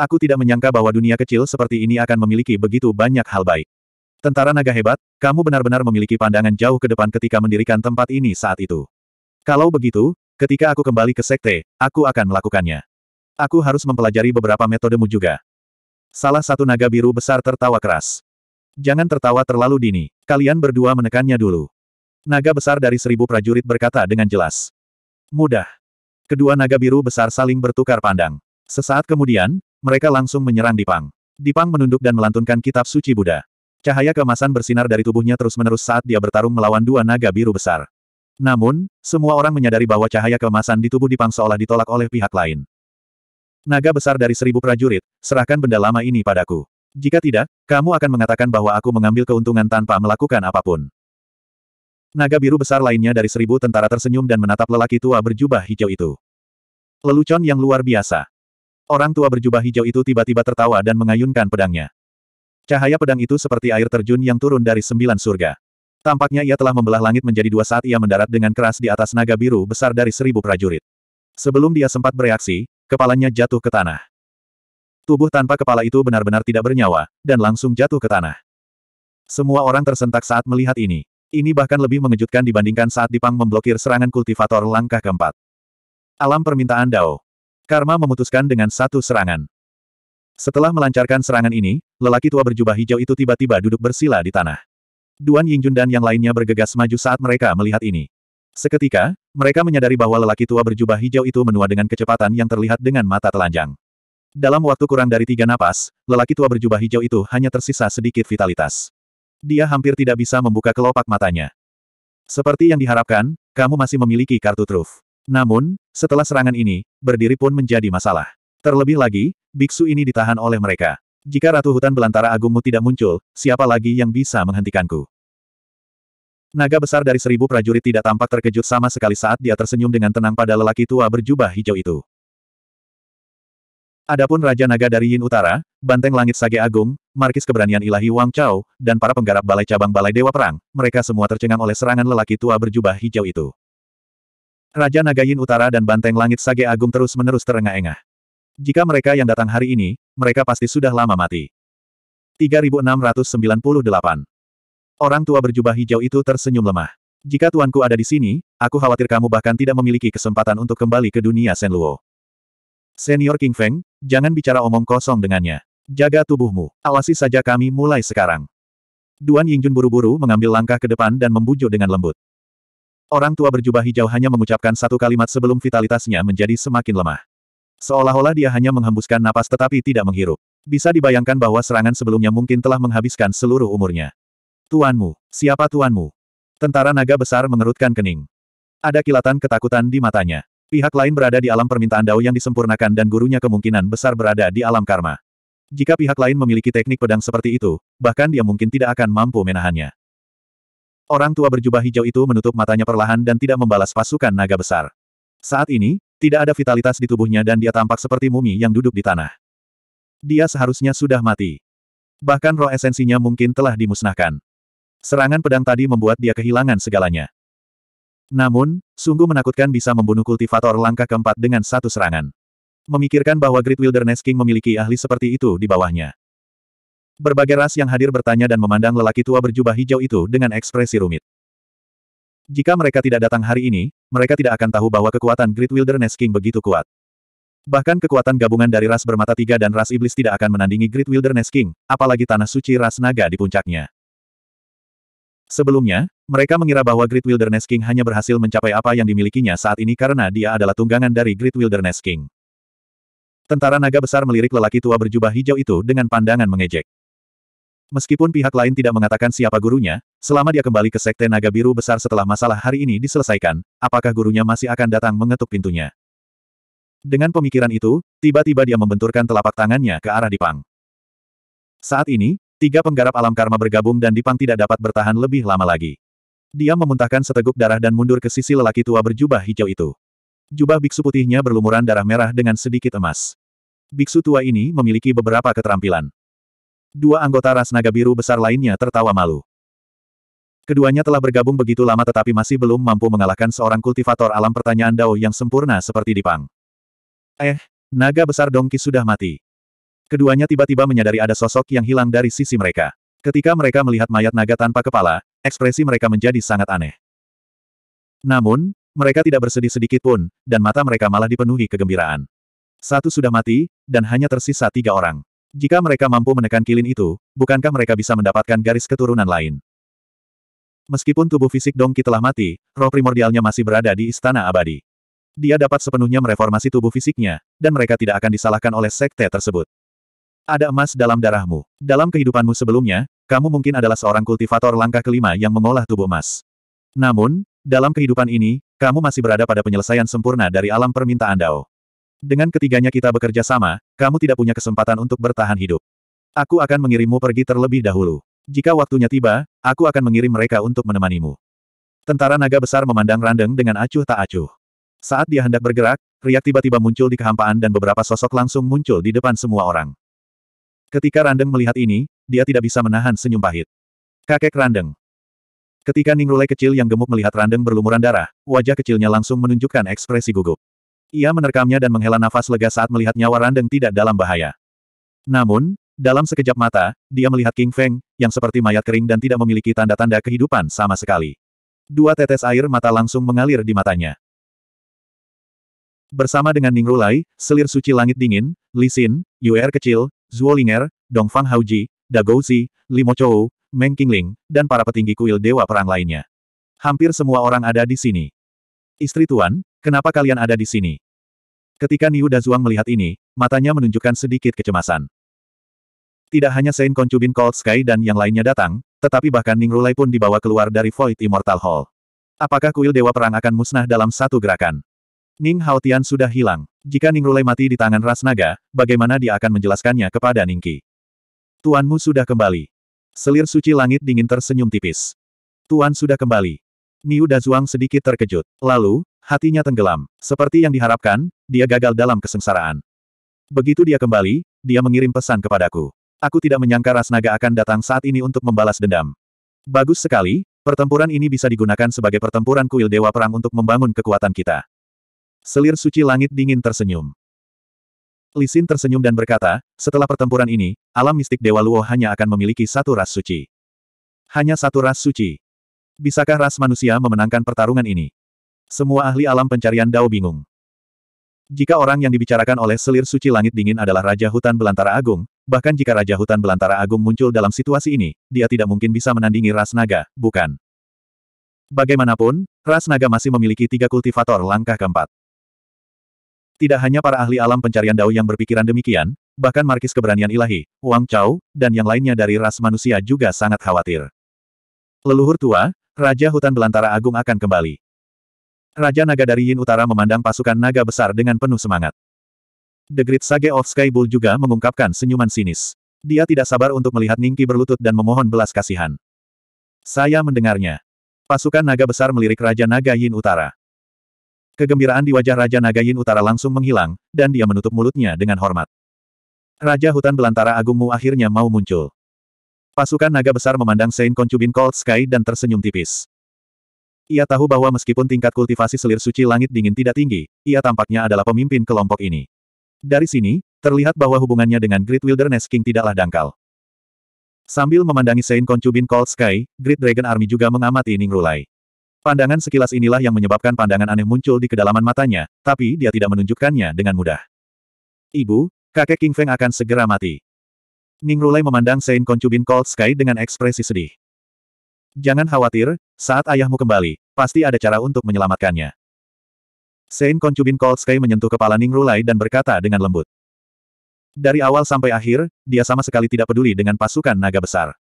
Aku tidak menyangka bahwa dunia kecil seperti ini akan memiliki begitu banyak hal baik. Tentara naga hebat, kamu benar-benar memiliki pandangan jauh ke depan ketika mendirikan tempat ini saat itu. Kalau begitu, ketika aku kembali ke sekte, aku akan melakukannya. Aku harus mempelajari beberapa metodemu juga. Salah satu naga biru besar tertawa keras. Jangan tertawa terlalu dini. Kalian berdua menekannya dulu. Naga besar dari seribu prajurit berkata dengan jelas. Mudah. Kedua naga biru besar saling bertukar pandang. Sesaat kemudian, mereka langsung menyerang Dipang. Dipang menunduk dan melantunkan kitab suci Buddha. Cahaya kemasan bersinar dari tubuhnya terus-menerus saat dia bertarung melawan dua naga biru besar. Namun, semua orang menyadari bahwa cahaya kemasan di tubuh Dipang seolah ditolak oleh pihak lain. Naga besar dari seribu prajurit, serahkan benda lama ini padaku. Jika tidak, kamu akan mengatakan bahwa aku mengambil keuntungan tanpa melakukan apapun. Naga biru besar lainnya dari seribu tentara tersenyum dan menatap lelaki tua berjubah hijau itu. Lelucon yang luar biasa. Orang tua berjubah hijau itu tiba-tiba tertawa dan mengayunkan pedangnya. Cahaya pedang itu seperti air terjun yang turun dari sembilan surga. Tampaknya ia telah membelah langit menjadi dua saat ia mendarat dengan keras di atas naga biru besar dari seribu prajurit. Sebelum dia sempat bereaksi, kepalanya jatuh ke tanah. Tubuh tanpa kepala itu benar-benar tidak bernyawa, dan langsung jatuh ke tanah. Semua orang tersentak saat melihat ini. Ini bahkan lebih mengejutkan dibandingkan saat Dipang memblokir serangan kultivator langkah keempat. Alam permintaan Dao. Karma memutuskan dengan satu serangan. Setelah melancarkan serangan ini, lelaki tua berjubah hijau itu tiba-tiba duduk bersila di tanah. Duan Yingjun dan yang lainnya bergegas maju saat mereka melihat ini. Seketika, mereka menyadari bahwa lelaki tua berjubah hijau itu menua dengan kecepatan yang terlihat dengan mata telanjang. Dalam waktu kurang dari tiga napas, lelaki tua berjubah hijau itu hanya tersisa sedikit vitalitas. Dia hampir tidak bisa membuka kelopak matanya. Seperti yang diharapkan, kamu masih memiliki kartu truf. Namun, setelah serangan ini, berdiri pun menjadi masalah. Terlebih lagi, biksu ini ditahan oleh mereka. Jika Ratu Hutan Belantara Agungmu tidak muncul, siapa lagi yang bisa menghentikanku? Naga besar dari seribu prajurit tidak tampak terkejut sama sekali saat dia tersenyum dengan tenang pada lelaki tua berjubah hijau itu. Adapun Raja Naga dari Yin Utara, Banteng Langit Sage Agung, Markis Keberanian Ilahi Wang Chao, dan para penggarap Balai Cabang Balai Dewa Perang, mereka semua tercengang oleh serangan lelaki tua berjubah hijau itu. Raja Naga Yin Utara dan Banteng Langit Sage Agung terus-menerus terengah-engah. Jika mereka yang datang hari ini, mereka pasti sudah lama mati. 3698 Orang tua berjubah hijau itu tersenyum lemah. Jika tuanku ada di sini, aku khawatir kamu bahkan tidak memiliki kesempatan untuk kembali ke dunia Senluo. Senior King Feng, jangan bicara omong kosong dengannya. Jaga tubuhmu. Awasi saja kami mulai sekarang. Duan Yingjun buru-buru mengambil langkah ke depan dan membujuk dengan lembut. Orang tua berjubah hijau hanya mengucapkan satu kalimat sebelum vitalitasnya menjadi semakin lemah. Seolah-olah dia hanya menghembuskan napas tetapi tidak menghirup. Bisa dibayangkan bahwa serangan sebelumnya mungkin telah menghabiskan seluruh umurnya. Tuanmu, siapa tuanmu? Tentara naga besar mengerutkan kening. Ada kilatan ketakutan di matanya. Pihak lain berada di alam permintaan Dao yang disempurnakan dan gurunya kemungkinan besar berada di alam karma. Jika pihak lain memiliki teknik pedang seperti itu, bahkan dia mungkin tidak akan mampu menahannya. Orang tua berjubah hijau itu menutup matanya perlahan dan tidak membalas pasukan naga besar. Saat ini, tidak ada vitalitas di tubuhnya dan dia tampak seperti mumi yang duduk di tanah. Dia seharusnya sudah mati. Bahkan roh esensinya mungkin telah dimusnahkan. Serangan pedang tadi membuat dia kehilangan segalanya. Namun, sungguh menakutkan bisa membunuh kultivator langkah keempat dengan satu serangan. Memikirkan bahwa Great Wilderness King memiliki ahli seperti itu di bawahnya. Berbagai ras yang hadir bertanya dan memandang lelaki tua berjubah hijau itu dengan ekspresi rumit. Jika mereka tidak datang hari ini, mereka tidak akan tahu bahwa kekuatan Great Wilderness King begitu kuat. Bahkan kekuatan gabungan dari ras bermata tiga dan ras iblis tidak akan menandingi Great Wilderness King, apalagi tanah suci ras naga di puncaknya. Sebelumnya, mereka mengira bahwa Great Wilderness King hanya berhasil mencapai apa yang dimilikinya saat ini karena dia adalah tunggangan dari Great Wilderness King. Tentara naga besar melirik lelaki tua berjubah hijau itu dengan pandangan mengejek. Meskipun pihak lain tidak mengatakan siapa gurunya, selama dia kembali ke Sekte Naga Biru besar setelah masalah hari ini diselesaikan, apakah gurunya masih akan datang mengetuk pintunya? Dengan pemikiran itu, tiba-tiba dia membenturkan telapak tangannya ke arah Dipang. Saat ini, tiga penggarap alam karma bergabung dan Dipang tidak dapat bertahan lebih lama lagi. Dia memuntahkan seteguk darah dan mundur ke sisi lelaki tua berjubah hijau itu. Jubah biksu putihnya berlumuran darah merah dengan sedikit emas. Biksu tua ini memiliki beberapa keterampilan. Dua anggota ras naga biru besar lainnya tertawa malu. Keduanya telah bergabung begitu lama tetapi masih belum mampu mengalahkan seorang kultivator alam pertanyaan Dao yang sempurna seperti Dipang. Eh, naga besar Dongki sudah mati. Keduanya tiba-tiba menyadari ada sosok yang hilang dari sisi mereka. Ketika mereka melihat mayat naga tanpa kepala, Ekspresi mereka menjadi sangat aneh. Namun, mereka tidak bersedih sedikit pun, dan mata mereka malah dipenuhi kegembiraan. Satu sudah mati, dan hanya tersisa tiga orang. Jika mereka mampu menekan kilin itu, bukankah mereka bisa mendapatkan garis keturunan lain? Meskipun tubuh fisik Dongki telah mati, roh primordialnya masih berada di Istana Abadi. Dia dapat sepenuhnya mereformasi tubuh fisiknya, dan mereka tidak akan disalahkan oleh sekte tersebut. Ada emas dalam darahmu. Dalam kehidupanmu sebelumnya, kamu mungkin adalah seorang kultivator langkah kelima yang mengolah tubuh emas. Namun, dalam kehidupan ini, kamu masih berada pada penyelesaian sempurna dari alam permintaan Dao. Dengan ketiganya kita bekerja sama, kamu tidak punya kesempatan untuk bertahan hidup. Aku akan mengirimmu pergi terlebih dahulu. Jika waktunya tiba, aku akan mengirim mereka untuk menemanimu. Tentara naga besar memandang Randeng dengan acuh tak acuh. Saat dia hendak bergerak, Riak tiba-tiba muncul di kehampaan dan beberapa sosok langsung muncul di depan semua orang. Ketika Randeng melihat ini, dia tidak bisa menahan senyum pahit. Kakek Randeng. Ketika ning rulai kecil yang gemuk melihat Randeng berlumuran darah, wajah kecilnya langsung menunjukkan ekspresi gugup. Ia menerkamnya dan menghela nafas lega saat melihat nyawa Randeng tidak dalam bahaya. Namun, dalam sekejap mata, dia melihat King Feng, yang seperti mayat kering dan tidak memiliki tanda-tanda kehidupan sama sekali. Dua tetes air mata langsung mengalir di matanya. Bersama dengan ning rulai selir suci langit dingin, Li Xin, Yuer kecil, Zhuolinger, Dongfang ji Dagouzi, Limo Chou, Meng Qingling, dan para petinggi kuil Dewa Perang lainnya. Hampir semua orang ada di sini. Istri Tuan, kenapa kalian ada di sini? Ketika Niu Dazuang melihat ini, matanya menunjukkan sedikit kecemasan. Tidak hanya Saint Conchubin Cold Sky dan yang lainnya datang, tetapi bahkan Ning Rulai pun dibawa keluar dari Void Immortal Hall. Apakah kuil Dewa Perang akan musnah dalam satu gerakan? Ning Haotian sudah hilang. Jika Ning Rulai mati di tangan Ras Naga, bagaimana dia akan menjelaskannya kepada Ning Qi? Tuanmu sudah kembali. Selir suci langit dingin tersenyum tipis. Tuan sudah kembali. Niu Dazuang sedikit terkejut. Lalu, hatinya tenggelam. Seperti yang diharapkan, dia gagal dalam kesengsaraan. Begitu dia kembali, dia mengirim pesan kepadaku. Aku tidak menyangka Rasnaga akan datang saat ini untuk membalas dendam. Bagus sekali, pertempuran ini bisa digunakan sebagai pertempuran kuil Dewa Perang untuk membangun kekuatan kita. Selir suci langit dingin tersenyum. Lisin tersenyum dan berkata, setelah pertempuran ini, alam mistik Dewa Luo hanya akan memiliki satu ras suci. Hanya satu ras suci. Bisakah ras manusia memenangkan pertarungan ini? Semua ahli alam pencarian Dao bingung. Jika orang yang dibicarakan oleh selir suci langit dingin adalah Raja Hutan Belantara Agung, bahkan jika Raja Hutan Belantara Agung muncul dalam situasi ini, dia tidak mungkin bisa menandingi ras naga, bukan? Bagaimanapun, ras naga masih memiliki tiga kultivator langkah keempat. Tidak hanya para ahli alam pencarian Dao yang berpikiran demikian, bahkan markis keberanian ilahi, Wang Chao, dan yang lainnya dari ras manusia juga sangat khawatir. Leluhur tua, Raja Hutan Belantara Agung akan kembali. Raja Naga dari Yin Utara memandang pasukan naga besar dengan penuh semangat. The Great Sage of Sky Bull juga mengungkapkan senyuman sinis. Dia tidak sabar untuk melihat Ningki berlutut dan memohon belas kasihan. Saya mendengarnya. Pasukan naga besar melirik Raja Naga Yin Utara. Kegembiraan di wajah Raja Nagayin Utara langsung menghilang, dan dia menutup mulutnya dengan hormat. Raja Hutan Belantara Agungmu akhirnya mau muncul. Pasukan naga besar memandang Saint Concubin Cold Sky dan tersenyum tipis. Ia tahu bahwa meskipun tingkat kultivasi selir suci langit dingin tidak tinggi, ia tampaknya adalah pemimpin kelompok ini. Dari sini, terlihat bahwa hubungannya dengan Great Wilderness King tidaklah dangkal. Sambil memandangi Saint Concubin Cold Sky, Great Dragon Army juga mengamati Ning Rulai. Pandangan sekilas inilah yang menyebabkan pandangan aneh muncul di kedalaman matanya, tapi dia tidak menunjukkannya dengan mudah. Ibu, kakek King Feng akan segera mati. Ning Rulai memandang Saint Konchubin Cold Sky dengan ekspresi sedih. Jangan khawatir, saat ayahmu kembali, pasti ada cara untuk menyelamatkannya. Saint Konchubin Cold Sky menyentuh kepala Ning Rulai dan berkata dengan lembut. Dari awal sampai akhir, dia sama sekali tidak peduli dengan pasukan naga besar.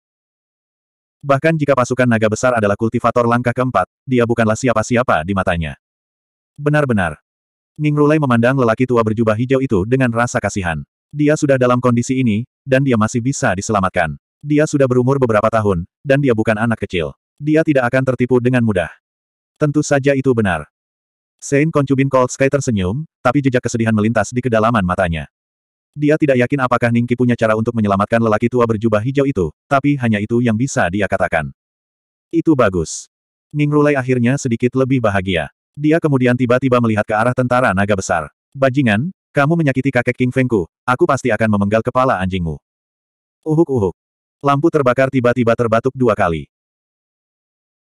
Bahkan jika pasukan naga besar adalah kultivator langkah keempat, dia bukanlah siapa-siapa di matanya. Benar-benar. Ning Rulai memandang lelaki tua berjubah hijau itu dengan rasa kasihan. Dia sudah dalam kondisi ini, dan dia masih bisa diselamatkan. Dia sudah berumur beberapa tahun, dan dia bukan anak kecil. Dia tidak akan tertipu dengan mudah. Tentu saja itu benar. Saint Concubin Cold Sky tersenyum, tapi jejak kesedihan melintas di kedalaman matanya. Dia tidak yakin apakah Ningki punya cara untuk menyelamatkan lelaki tua berjubah hijau itu, tapi hanya itu yang bisa dia katakan. Itu bagus. Ning Rulai akhirnya sedikit lebih bahagia. Dia kemudian tiba-tiba melihat ke arah tentara naga besar. Bajingan, kamu menyakiti kakek King Fengku, aku pasti akan memenggal kepala anjingmu. Uhuk-uhuk. Lampu terbakar tiba-tiba terbatuk dua kali.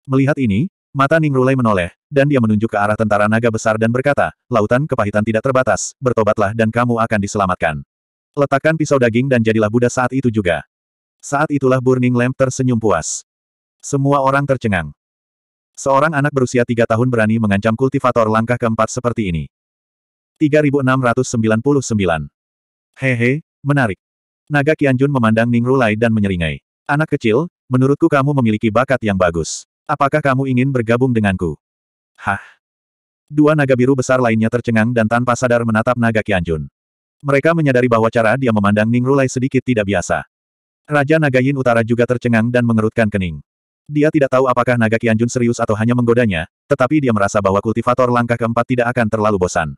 Melihat ini, mata Ning Rulai menoleh, dan dia menunjuk ke arah tentara naga besar dan berkata, lautan kepahitan tidak terbatas, bertobatlah dan kamu akan diselamatkan. Letakkan pisau daging dan jadilah Buddha saat itu juga. Saat itulah Burning Lamp tersenyum puas. Semua orang tercengang. Seorang anak berusia tiga tahun berani mengancam kultivator langkah keempat seperti ini. 3699. Hehe, menarik. Naga Kianjun memandang Ning Rulai dan menyeringai. Anak kecil, menurutku kamu memiliki bakat yang bagus. Apakah kamu ingin bergabung denganku? Hah? Dua naga biru besar lainnya tercengang dan tanpa sadar menatap naga Kianjun. Mereka menyadari bahwa cara dia memandang Ning Rulai sedikit tidak biasa. Raja Naga Yin Utara juga tercengang dan mengerutkan kening. Dia tidak tahu apakah Naga Kianjun serius atau hanya menggodanya, tetapi dia merasa bahwa kultivator langkah keempat tidak akan terlalu bosan.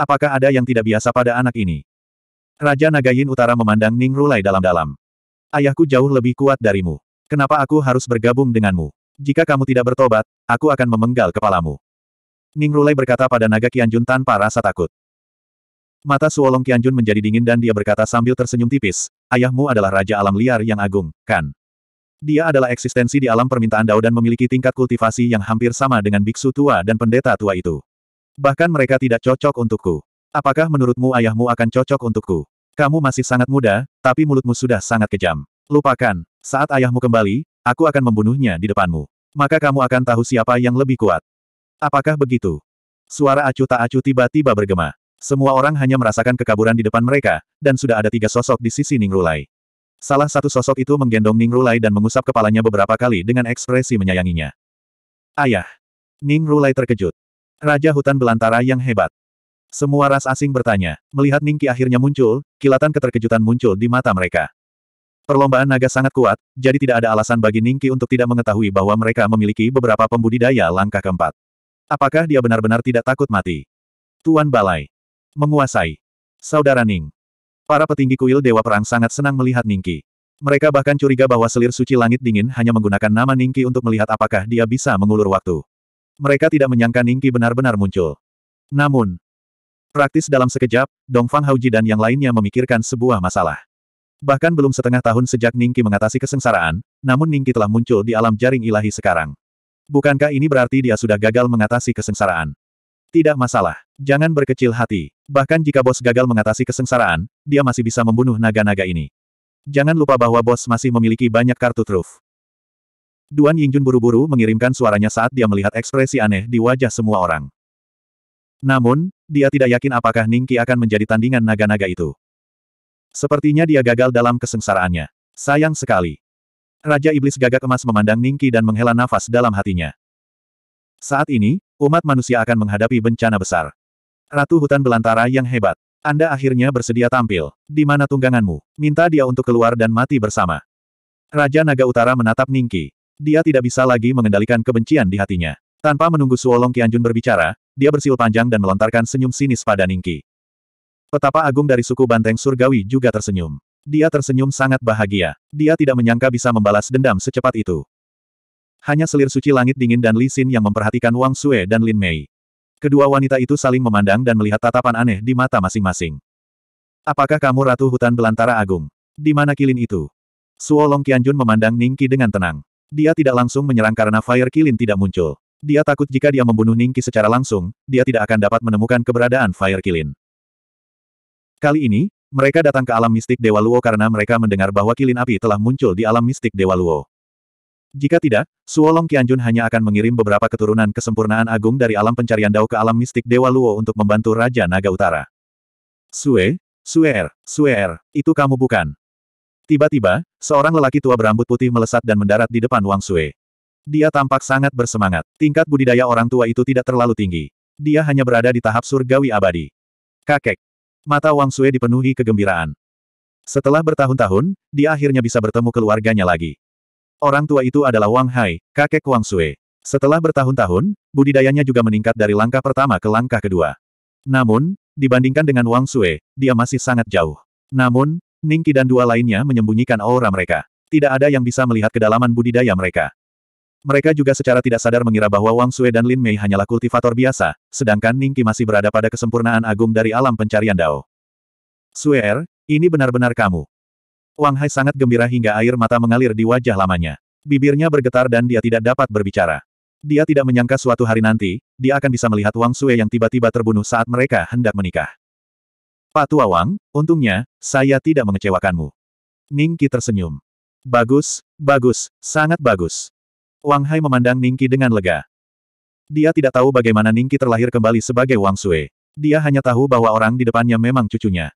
Apakah ada yang tidak biasa pada anak ini? Raja Naga Yin Utara memandang Ning Rulai dalam-dalam. Ayahku jauh lebih kuat darimu. Kenapa aku harus bergabung denganmu? Jika kamu tidak bertobat, aku akan memenggal kepalamu. Ning Rulai berkata pada Naga Kianjun tanpa rasa takut. Mata Suolong Qianjun menjadi dingin dan dia berkata sambil tersenyum tipis, ayahmu adalah raja alam liar yang agung, kan? Dia adalah eksistensi di alam permintaan Dao dan memiliki tingkat kultivasi yang hampir sama dengan biksu tua dan pendeta tua itu. Bahkan mereka tidak cocok untukku. Apakah menurutmu ayahmu akan cocok untukku? Kamu masih sangat muda, tapi mulutmu sudah sangat kejam. Lupakan, saat ayahmu kembali, aku akan membunuhnya di depanmu. Maka kamu akan tahu siapa yang lebih kuat. Apakah begitu? Suara acu tak acu tiba-tiba bergema. Semua orang hanya merasakan kekaburan di depan mereka, dan sudah ada tiga sosok di sisi Ningrulai. Salah satu sosok itu menggendong Ningrulai dan mengusap kepalanya beberapa kali dengan ekspresi menyayanginya. Ayah! Ningrulai terkejut. Raja hutan belantara yang hebat. Semua ras asing bertanya. Melihat Ningki akhirnya muncul, kilatan keterkejutan muncul di mata mereka. Perlombaan naga sangat kuat, jadi tidak ada alasan bagi Ningki untuk tidak mengetahui bahwa mereka memiliki beberapa pembudidaya langkah keempat. Apakah dia benar-benar tidak takut mati? Tuan Balai. Menguasai. Saudara Ning. Para petinggi kuil Dewa Perang sangat senang melihat Ningki. Mereka bahkan curiga bahwa selir suci langit dingin hanya menggunakan nama Ningki untuk melihat apakah dia bisa mengulur waktu. Mereka tidak menyangka Ningki benar-benar muncul. Namun, praktis dalam sekejap, Dongfang Hauji dan yang lainnya memikirkan sebuah masalah. Bahkan belum setengah tahun sejak Ningki mengatasi kesengsaraan, namun Ningki telah muncul di alam jaring ilahi sekarang. Bukankah ini berarti dia sudah gagal mengatasi kesengsaraan? Tidak masalah. Jangan berkecil hati. Bahkan jika bos gagal mengatasi kesengsaraan, dia masih bisa membunuh naga-naga ini. Jangan lupa bahwa bos masih memiliki banyak kartu truf. Duan Yingjun buru-buru mengirimkan suaranya saat dia melihat ekspresi aneh di wajah semua orang. Namun, dia tidak yakin apakah Ningki akan menjadi tandingan naga-naga itu. Sepertinya dia gagal dalam kesengsaraannya. Sayang sekali. Raja Iblis Gagak Emas memandang Ningki dan menghela nafas dalam hatinya. Saat ini, umat manusia akan menghadapi bencana besar. Ratu hutan belantara yang hebat. Anda akhirnya bersedia tampil. Di mana tungganganmu? Minta dia untuk keluar dan mati bersama. Raja Naga Utara menatap Ningki. Dia tidak bisa lagi mengendalikan kebencian di hatinya. Tanpa menunggu Suolong Qianjun berbicara, dia bersiul panjang dan melontarkan senyum sinis pada Ningki. Petapa agung dari suku Banteng Surgawi juga tersenyum. Dia tersenyum sangat bahagia. Dia tidak menyangka bisa membalas dendam secepat itu. Hanya selir suci langit dingin dan Li yang memperhatikan Wang Sue dan Lin Mei. Kedua wanita itu saling memandang dan melihat tatapan aneh di mata masing-masing. Apakah kamu Ratu Hutan Belantara Agung? Di mana kilin itu? Suo Long Qianjun memandang Ningqi dengan tenang. Dia tidak langsung menyerang karena Fire Kilin tidak muncul. Dia takut jika dia membunuh Ningqi secara langsung, dia tidak akan dapat menemukan keberadaan Fire Kilin. Kali ini, mereka datang ke alam mistik Dewa Luo karena mereka mendengar bahwa kilin api telah muncul di alam mistik Dewa Luo. Jika tidak, Suolong Kianjun hanya akan mengirim beberapa keturunan kesempurnaan agung dari alam pencarian Dao ke alam mistik Dewa Luo untuk membantu Raja Naga Utara. Sue, Suer, Suer, itu kamu bukan. Tiba-tiba, seorang lelaki tua berambut putih melesat dan mendarat di depan Wang Sue. Dia tampak sangat bersemangat. Tingkat budidaya orang tua itu tidak terlalu tinggi. Dia hanya berada di tahap surgawi abadi. Kakek. Mata Wang Sue dipenuhi kegembiraan. Setelah bertahun-tahun, dia akhirnya bisa bertemu keluarganya lagi. Orang tua itu adalah Wang Hai, kakek Wang Sui. Setelah bertahun-tahun, budidayanya juga meningkat dari langkah pertama ke langkah kedua. Namun, dibandingkan dengan Wang Sui, dia masih sangat jauh. Namun, Ningki dan dua lainnya menyembunyikan aura mereka. Tidak ada yang bisa melihat kedalaman budidaya mereka. Mereka juga secara tidak sadar mengira bahwa Wang Sui dan Lin Mei hanyalah kultivator biasa, sedangkan Ningki masih berada pada kesempurnaan agung dari alam pencarian Dao. Sui Er, ini benar-benar kamu. Wang Hai sangat gembira hingga air mata mengalir di wajah lamanya. Bibirnya bergetar dan dia tidak dapat berbicara. Dia tidak menyangka suatu hari nanti, dia akan bisa melihat Wang Sue yang tiba-tiba terbunuh saat mereka hendak menikah. Pak Tua Wang, untungnya, saya tidak mengecewakanmu. Ning Qi tersenyum. Bagus, bagus, sangat bagus. Wang Hai memandang Ning Qi dengan lega. Dia tidak tahu bagaimana Ning Qi terlahir kembali sebagai Wang Sue. Dia hanya tahu bahwa orang di depannya memang cucunya.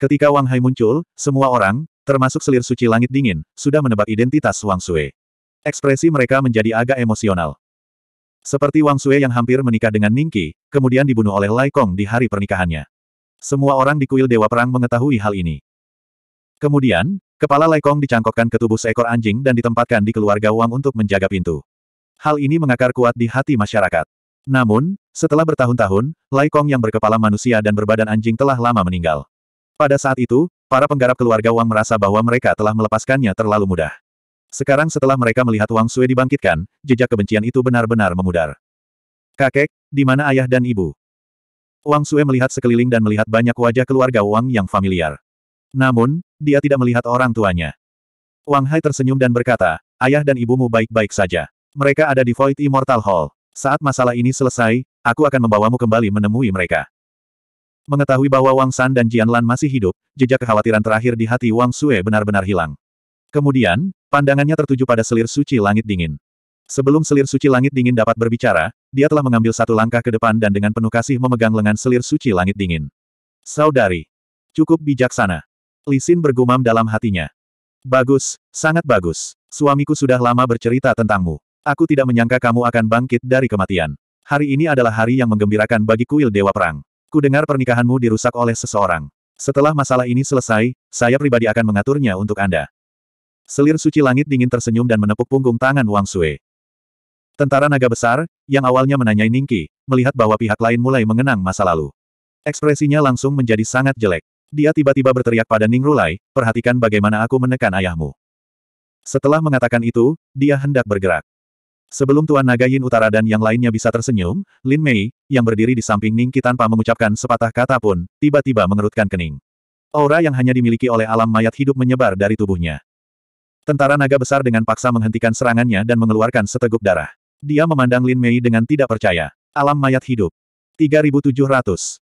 Ketika Wang Hai muncul, semua orang, termasuk selir suci langit dingin, sudah menebak identitas Wang Sue. Ekspresi mereka menjadi agak emosional. Seperti Wang Sue yang hampir menikah dengan Ningki, kemudian dibunuh oleh Lai Kong di hari pernikahannya. Semua orang di kuil Dewa Perang mengetahui hal ini. Kemudian, kepala Lai Kong dicangkokkan ke tubuh seekor anjing dan ditempatkan di keluarga Wang untuk menjaga pintu. Hal ini mengakar kuat di hati masyarakat. Namun, setelah bertahun-tahun, Lai Kong yang berkepala manusia dan berbadan anjing telah lama meninggal. Pada saat itu, para penggarap keluarga Wang merasa bahwa mereka telah melepaskannya terlalu mudah. Sekarang setelah mereka melihat Wang Sui dibangkitkan, jejak kebencian itu benar-benar memudar. Kakek, di mana ayah dan ibu? Wang Sui melihat sekeliling dan melihat banyak wajah keluarga Wang yang familiar. Namun, dia tidak melihat orang tuanya. Wang Hai tersenyum dan berkata, ayah dan ibumu baik-baik saja. Mereka ada di Void Immortal Hall. Saat masalah ini selesai, aku akan membawamu kembali menemui mereka. Mengetahui bahwa Wang San dan Jian Lan masih hidup, jejak kekhawatiran terakhir di hati Wang Sue benar-benar hilang. Kemudian, pandangannya tertuju pada selir suci langit dingin. Sebelum selir suci langit dingin dapat berbicara, dia telah mengambil satu langkah ke depan dan dengan penuh kasih memegang lengan selir suci langit dingin. Saudari, cukup bijaksana. Lisin bergumam dalam hatinya. Bagus, sangat bagus. Suamiku sudah lama bercerita tentangmu. Aku tidak menyangka kamu akan bangkit dari kematian. Hari ini adalah hari yang menggembirakan bagi kuil Dewa Perang. Ku dengar pernikahanmu dirusak oleh seseorang. Setelah masalah ini selesai, saya pribadi akan mengaturnya untuk Anda. Selir suci langit dingin tersenyum dan menepuk punggung tangan Wang Sue. Tentara naga besar, yang awalnya menanyai Ningki, melihat bahwa pihak lain mulai mengenang masa lalu. Ekspresinya langsung menjadi sangat jelek. Dia tiba-tiba berteriak pada Ning Rulai, perhatikan bagaimana aku menekan ayahmu. Setelah mengatakan itu, dia hendak bergerak. Sebelum Tuan Naga Yin Utara dan yang lainnya bisa tersenyum, Lin Mei, yang berdiri di samping Ning Ningki tanpa mengucapkan sepatah kata pun, tiba-tiba mengerutkan kening. Aura yang hanya dimiliki oleh alam mayat hidup menyebar dari tubuhnya. Tentara naga besar dengan paksa menghentikan serangannya dan mengeluarkan seteguk darah. Dia memandang Lin Mei dengan tidak percaya. Alam mayat hidup. 3700.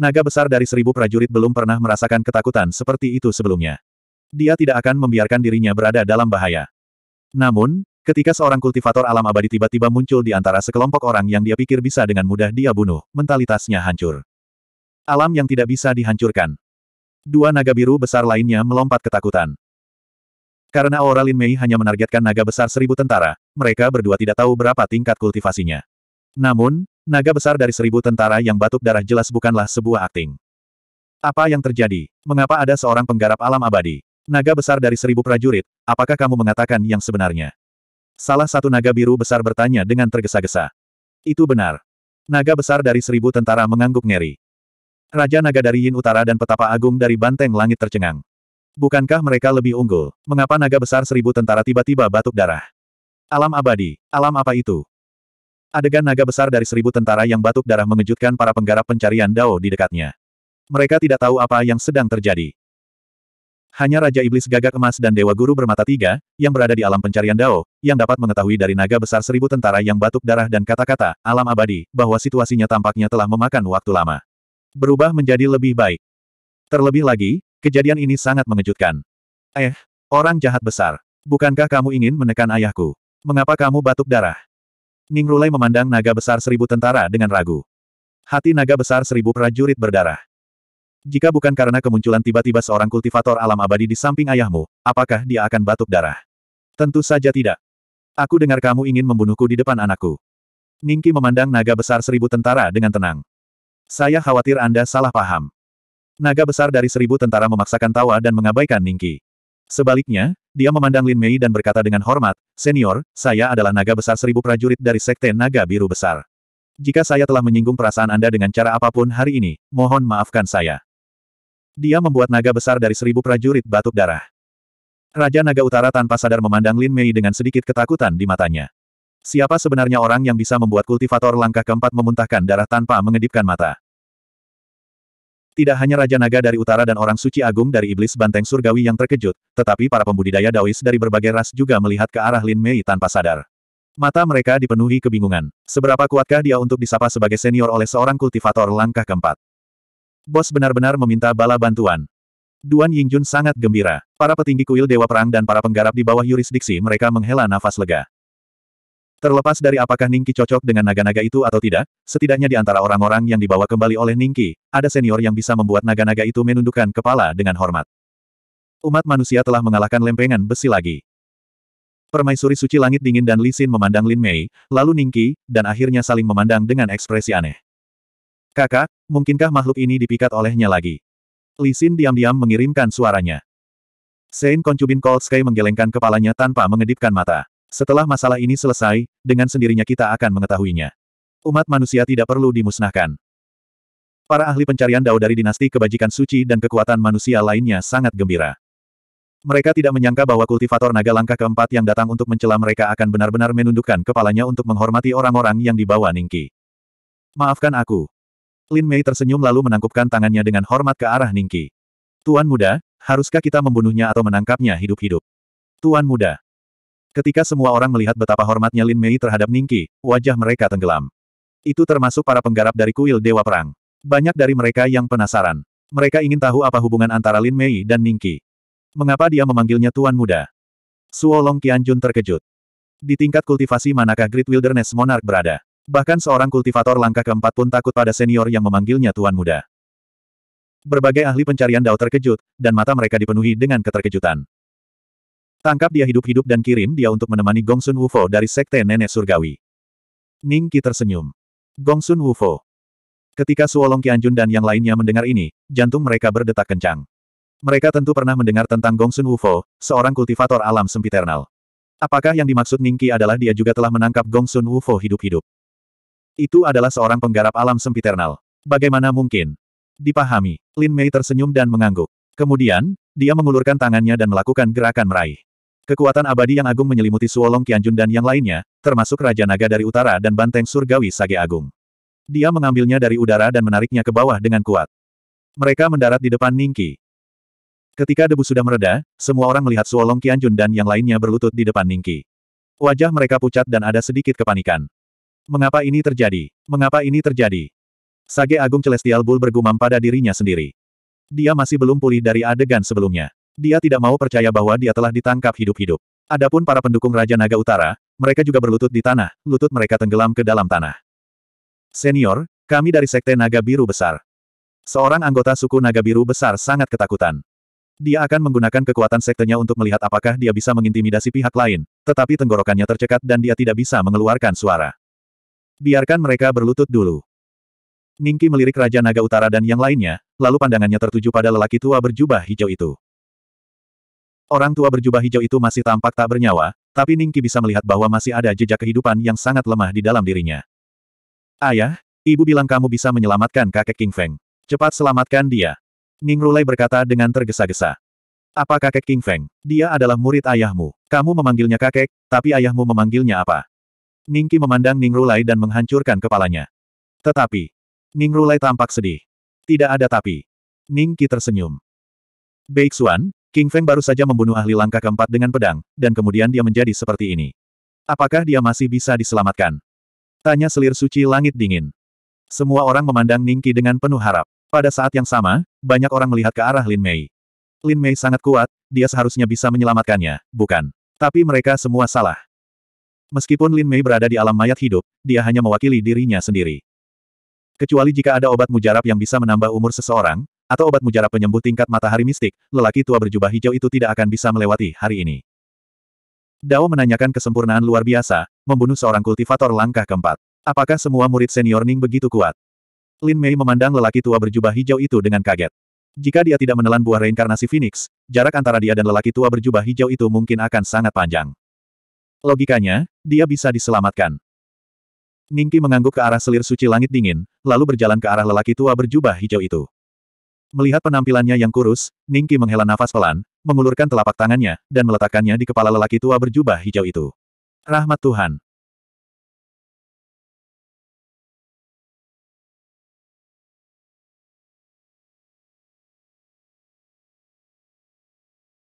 Naga besar dari seribu prajurit belum pernah merasakan ketakutan seperti itu sebelumnya. Dia tidak akan membiarkan dirinya berada dalam bahaya. Namun, Ketika seorang kultivator alam abadi tiba-tiba muncul di antara sekelompok orang yang dia pikir bisa dengan mudah dia bunuh, mentalitasnya hancur. Alam yang tidak bisa dihancurkan. Dua naga biru besar lainnya melompat ketakutan. Karena aura Lin Mei hanya menargetkan naga besar seribu tentara, mereka berdua tidak tahu berapa tingkat kultivasinya. Namun, naga besar dari seribu tentara yang batuk darah jelas bukanlah sebuah akting. Apa yang terjadi? Mengapa ada seorang penggarap alam abadi? Naga besar dari seribu prajurit, apakah kamu mengatakan yang sebenarnya? Salah satu naga biru besar bertanya dengan tergesa-gesa. Itu benar. Naga besar dari seribu tentara mengangguk ngeri. Raja naga dari Yin Utara dan petapa agung dari banteng langit tercengang. Bukankah mereka lebih unggul? Mengapa naga besar seribu tentara tiba-tiba batuk darah? Alam abadi, alam apa itu? Adegan naga besar dari seribu tentara yang batuk darah mengejutkan para penggarap pencarian Dao di dekatnya. Mereka tidak tahu apa yang sedang terjadi. Hanya Raja Iblis Gagak Emas dan Dewa Guru Bermata Tiga, yang berada di alam pencarian Dao, yang dapat mengetahui dari naga besar seribu tentara yang batuk darah dan kata-kata, alam abadi, bahwa situasinya tampaknya telah memakan waktu lama. Berubah menjadi lebih baik. Terlebih lagi, kejadian ini sangat mengejutkan. Eh, orang jahat besar. Bukankah kamu ingin menekan ayahku? Mengapa kamu batuk darah? Ning Rulai memandang naga besar seribu tentara dengan ragu. Hati naga besar seribu prajurit berdarah. Jika bukan karena kemunculan tiba-tiba seorang kultivator alam abadi di samping ayahmu, apakah dia akan batuk darah? Tentu saja tidak. Aku dengar kamu ingin membunuhku di depan anakku. Ningki memandang naga besar seribu tentara dengan tenang. Saya khawatir Anda salah paham. Naga besar dari seribu tentara memaksakan tawa dan mengabaikan Ningki. Sebaliknya, dia memandang Lin Mei dan berkata dengan hormat, Senior, saya adalah naga besar seribu prajurit dari Sekte Naga Biru Besar. Jika saya telah menyinggung perasaan Anda dengan cara apapun hari ini, mohon maafkan saya. Dia membuat naga besar dari seribu prajurit batuk darah. Raja Naga Utara tanpa sadar memandang Lin Mei dengan sedikit ketakutan di matanya. Siapa sebenarnya orang yang bisa membuat kultivator langkah keempat memuntahkan darah tanpa mengedipkan mata? Tidak hanya Raja Naga dari Utara dan Orang Suci Agung dari Iblis Banteng Surgawi yang terkejut, tetapi para pembudidaya Daois dari berbagai ras juga melihat ke arah Lin Mei tanpa sadar. Mata mereka dipenuhi kebingungan. Seberapa kuatkah dia untuk disapa sebagai senior oleh seorang kultivator langkah keempat? Bos benar-benar meminta bala bantuan. Duan Yingjun sangat gembira. Para petinggi kuil Dewa Perang dan para penggarap di bawah yurisdiksi mereka menghela nafas lega. Terlepas dari apakah Ningki cocok dengan naga-naga itu atau tidak, setidaknya di antara orang-orang yang dibawa kembali oleh Ningki, ada senior yang bisa membuat naga-naga itu menundukkan kepala dengan hormat. Umat manusia telah mengalahkan lempengan besi lagi. Permaisuri suci langit dingin dan Lisin memandang Lin Mei, lalu Ningki, dan akhirnya saling memandang dengan ekspresi aneh. Kakak, mungkinkah makhluk ini dipikat olehnya lagi? Li diam-diam mengirimkan suaranya. Sein Koncubin Cold Sky menggelengkan kepalanya tanpa mengedipkan mata. Setelah masalah ini selesai, dengan sendirinya kita akan mengetahuinya. Umat manusia tidak perlu dimusnahkan. Para ahli pencarian dao dari dinasti kebajikan suci dan kekuatan manusia lainnya sangat gembira. Mereka tidak menyangka bahwa kultivator naga langkah keempat yang datang untuk mencela mereka akan benar-benar menundukkan kepalanya untuk menghormati orang-orang yang dibawa Ningki. Maafkan aku, Lin Mei tersenyum lalu menangkupkan tangannya dengan hormat ke arah Ningki. Tuan muda, haruskah kita membunuhnya atau menangkapnya hidup-hidup? Tuan muda. Ketika semua orang melihat betapa hormatnya Lin Mei terhadap Ningki, wajah mereka tenggelam. Itu termasuk para penggarap dari kuil Dewa Perang. Banyak dari mereka yang penasaran. Mereka ingin tahu apa hubungan antara Lin Mei dan Ningki. Mengapa dia memanggilnya Tuan Muda? Suolong Qianjun terkejut. Di tingkat kultivasi manakah Great Wilderness Monarch berada? Bahkan seorang kultivator langkah keempat pun takut pada senior yang memanggilnya Tuan Muda. Berbagai ahli pencarian Dao terkejut, dan mata mereka dipenuhi dengan keterkejutan. Tangkap dia hidup-hidup dan kirim dia untuk menemani Gongsun Wufo dari Sekte Nenek Surgawi. Ning Qi tersenyum. Gongsun Wufo. Ketika Suolong Qianjun dan yang lainnya mendengar ini, jantung mereka berdetak kencang. Mereka tentu pernah mendengar tentang Gongsun Wufo, seorang kultivator alam sempiternal. Apakah yang dimaksud ning qi adalah dia juga telah menangkap Gongsun Wufo hidup-hidup? Itu adalah seorang penggarap alam sempiternal. Bagaimana mungkin? Dipahami. Lin Mei tersenyum dan mengangguk. Kemudian, dia mengulurkan tangannya dan melakukan gerakan meraih. Kekuatan abadi yang agung menyelimuti Suolong Qianjun dan yang lainnya, termasuk Raja Naga dari utara dan Banteng Surgawi Sage Agung. Dia mengambilnya dari udara dan menariknya ke bawah dengan kuat. Mereka mendarat di depan Ningki. Ketika debu sudah mereda, semua orang melihat Suolong Qianjun dan yang lainnya berlutut di depan Ningki. Wajah mereka pucat dan ada sedikit kepanikan. Mengapa ini terjadi? Mengapa ini terjadi? Sage Agung Celestial Bull bergumam pada dirinya sendiri. Dia masih belum pulih dari adegan sebelumnya. Dia tidak mau percaya bahwa dia telah ditangkap hidup-hidup. Adapun para pendukung Raja Naga Utara, mereka juga berlutut di tanah, lutut mereka tenggelam ke dalam tanah. Senior, kami dari Sekte Naga Biru Besar. Seorang anggota suku Naga Biru Besar sangat ketakutan. Dia akan menggunakan kekuatan sektenya untuk melihat apakah dia bisa mengintimidasi pihak lain, tetapi tenggorokannya tercekat dan dia tidak bisa mengeluarkan suara. Biarkan mereka berlutut dulu. Ningki melirik Raja Naga Utara dan yang lainnya, lalu pandangannya tertuju pada lelaki tua berjubah hijau itu. Orang tua berjubah hijau itu masih tampak tak bernyawa, tapi Ningki bisa melihat bahwa masih ada jejak kehidupan yang sangat lemah di dalam dirinya. Ayah, ibu bilang kamu bisa menyelamatkan kakek King Feng. Cepat selamatkan dia. Ning Rulai berkata dengan tergesa-gesa. Apa kakek King Feng? Dia adalah murid ayahmu. Kamu memanggilnya kakek, tapi ayahmu memanggilnya apa? Ningki memandang Ning Rulai dan menghancurkan kepalanya. Tetapi, Ning Rulai tampak sedih. Tidak ada tapi. Ningki tersenyum. Baik Xuan, King Feng baru saja membunuh ahli langkah keempat dengan pedang, dan kemudian dia menjadi seperti ini. Apakah dia masih bisa diselamatkan? Tanya selir suci langit dingin. Semua orang memandang Ningki dengan penuh harap. Pada saat yang sama, banyak orang melihat ke arah Lin Mei. Lin Mei sangat kuat, dia seharusnya bisa menyelamatkannya, bukan? Tapi mereka semua salah. Meskipun Lin Mei berada di alam mayat hidup, dia hanya mewakili dirinya sendiri. Kecuali jika ada obat mujarab yang bisa menambah umur seseorang, atau obat mujarab penyembuh tingkat matahari mistik, lelaki tua berjubah hijau itu tidak akan bisa melewati hari ini. Dao menanyakan kesempurnaan luar biasa, membunuh seorang kultivator langkah keempat. Apakah semua murid senior Ning begitu kuat? Lin Mei memandang lelaki tua berjubah hijau itu dengan kaget. Jika dia tidak menelan buah reinkarnasi Phoenix, jarak antara dia dan lelaki tua berjubah hijau itu mungkin akan sangat panjang. Logikanya, dia bisa diselamatkan. Ningki mengangguk ke arah selir suci langit dingin, lalu berjalan ke arah lelaki tua berjubah hijau itu. Melihat penampilannya yang kurus, Ningki menghela nafas pelan, mengulurkan telapak tangannya, dan meletakkannya di kepala lelaki tua berjubah hijau itu. Rahmat Tuhan.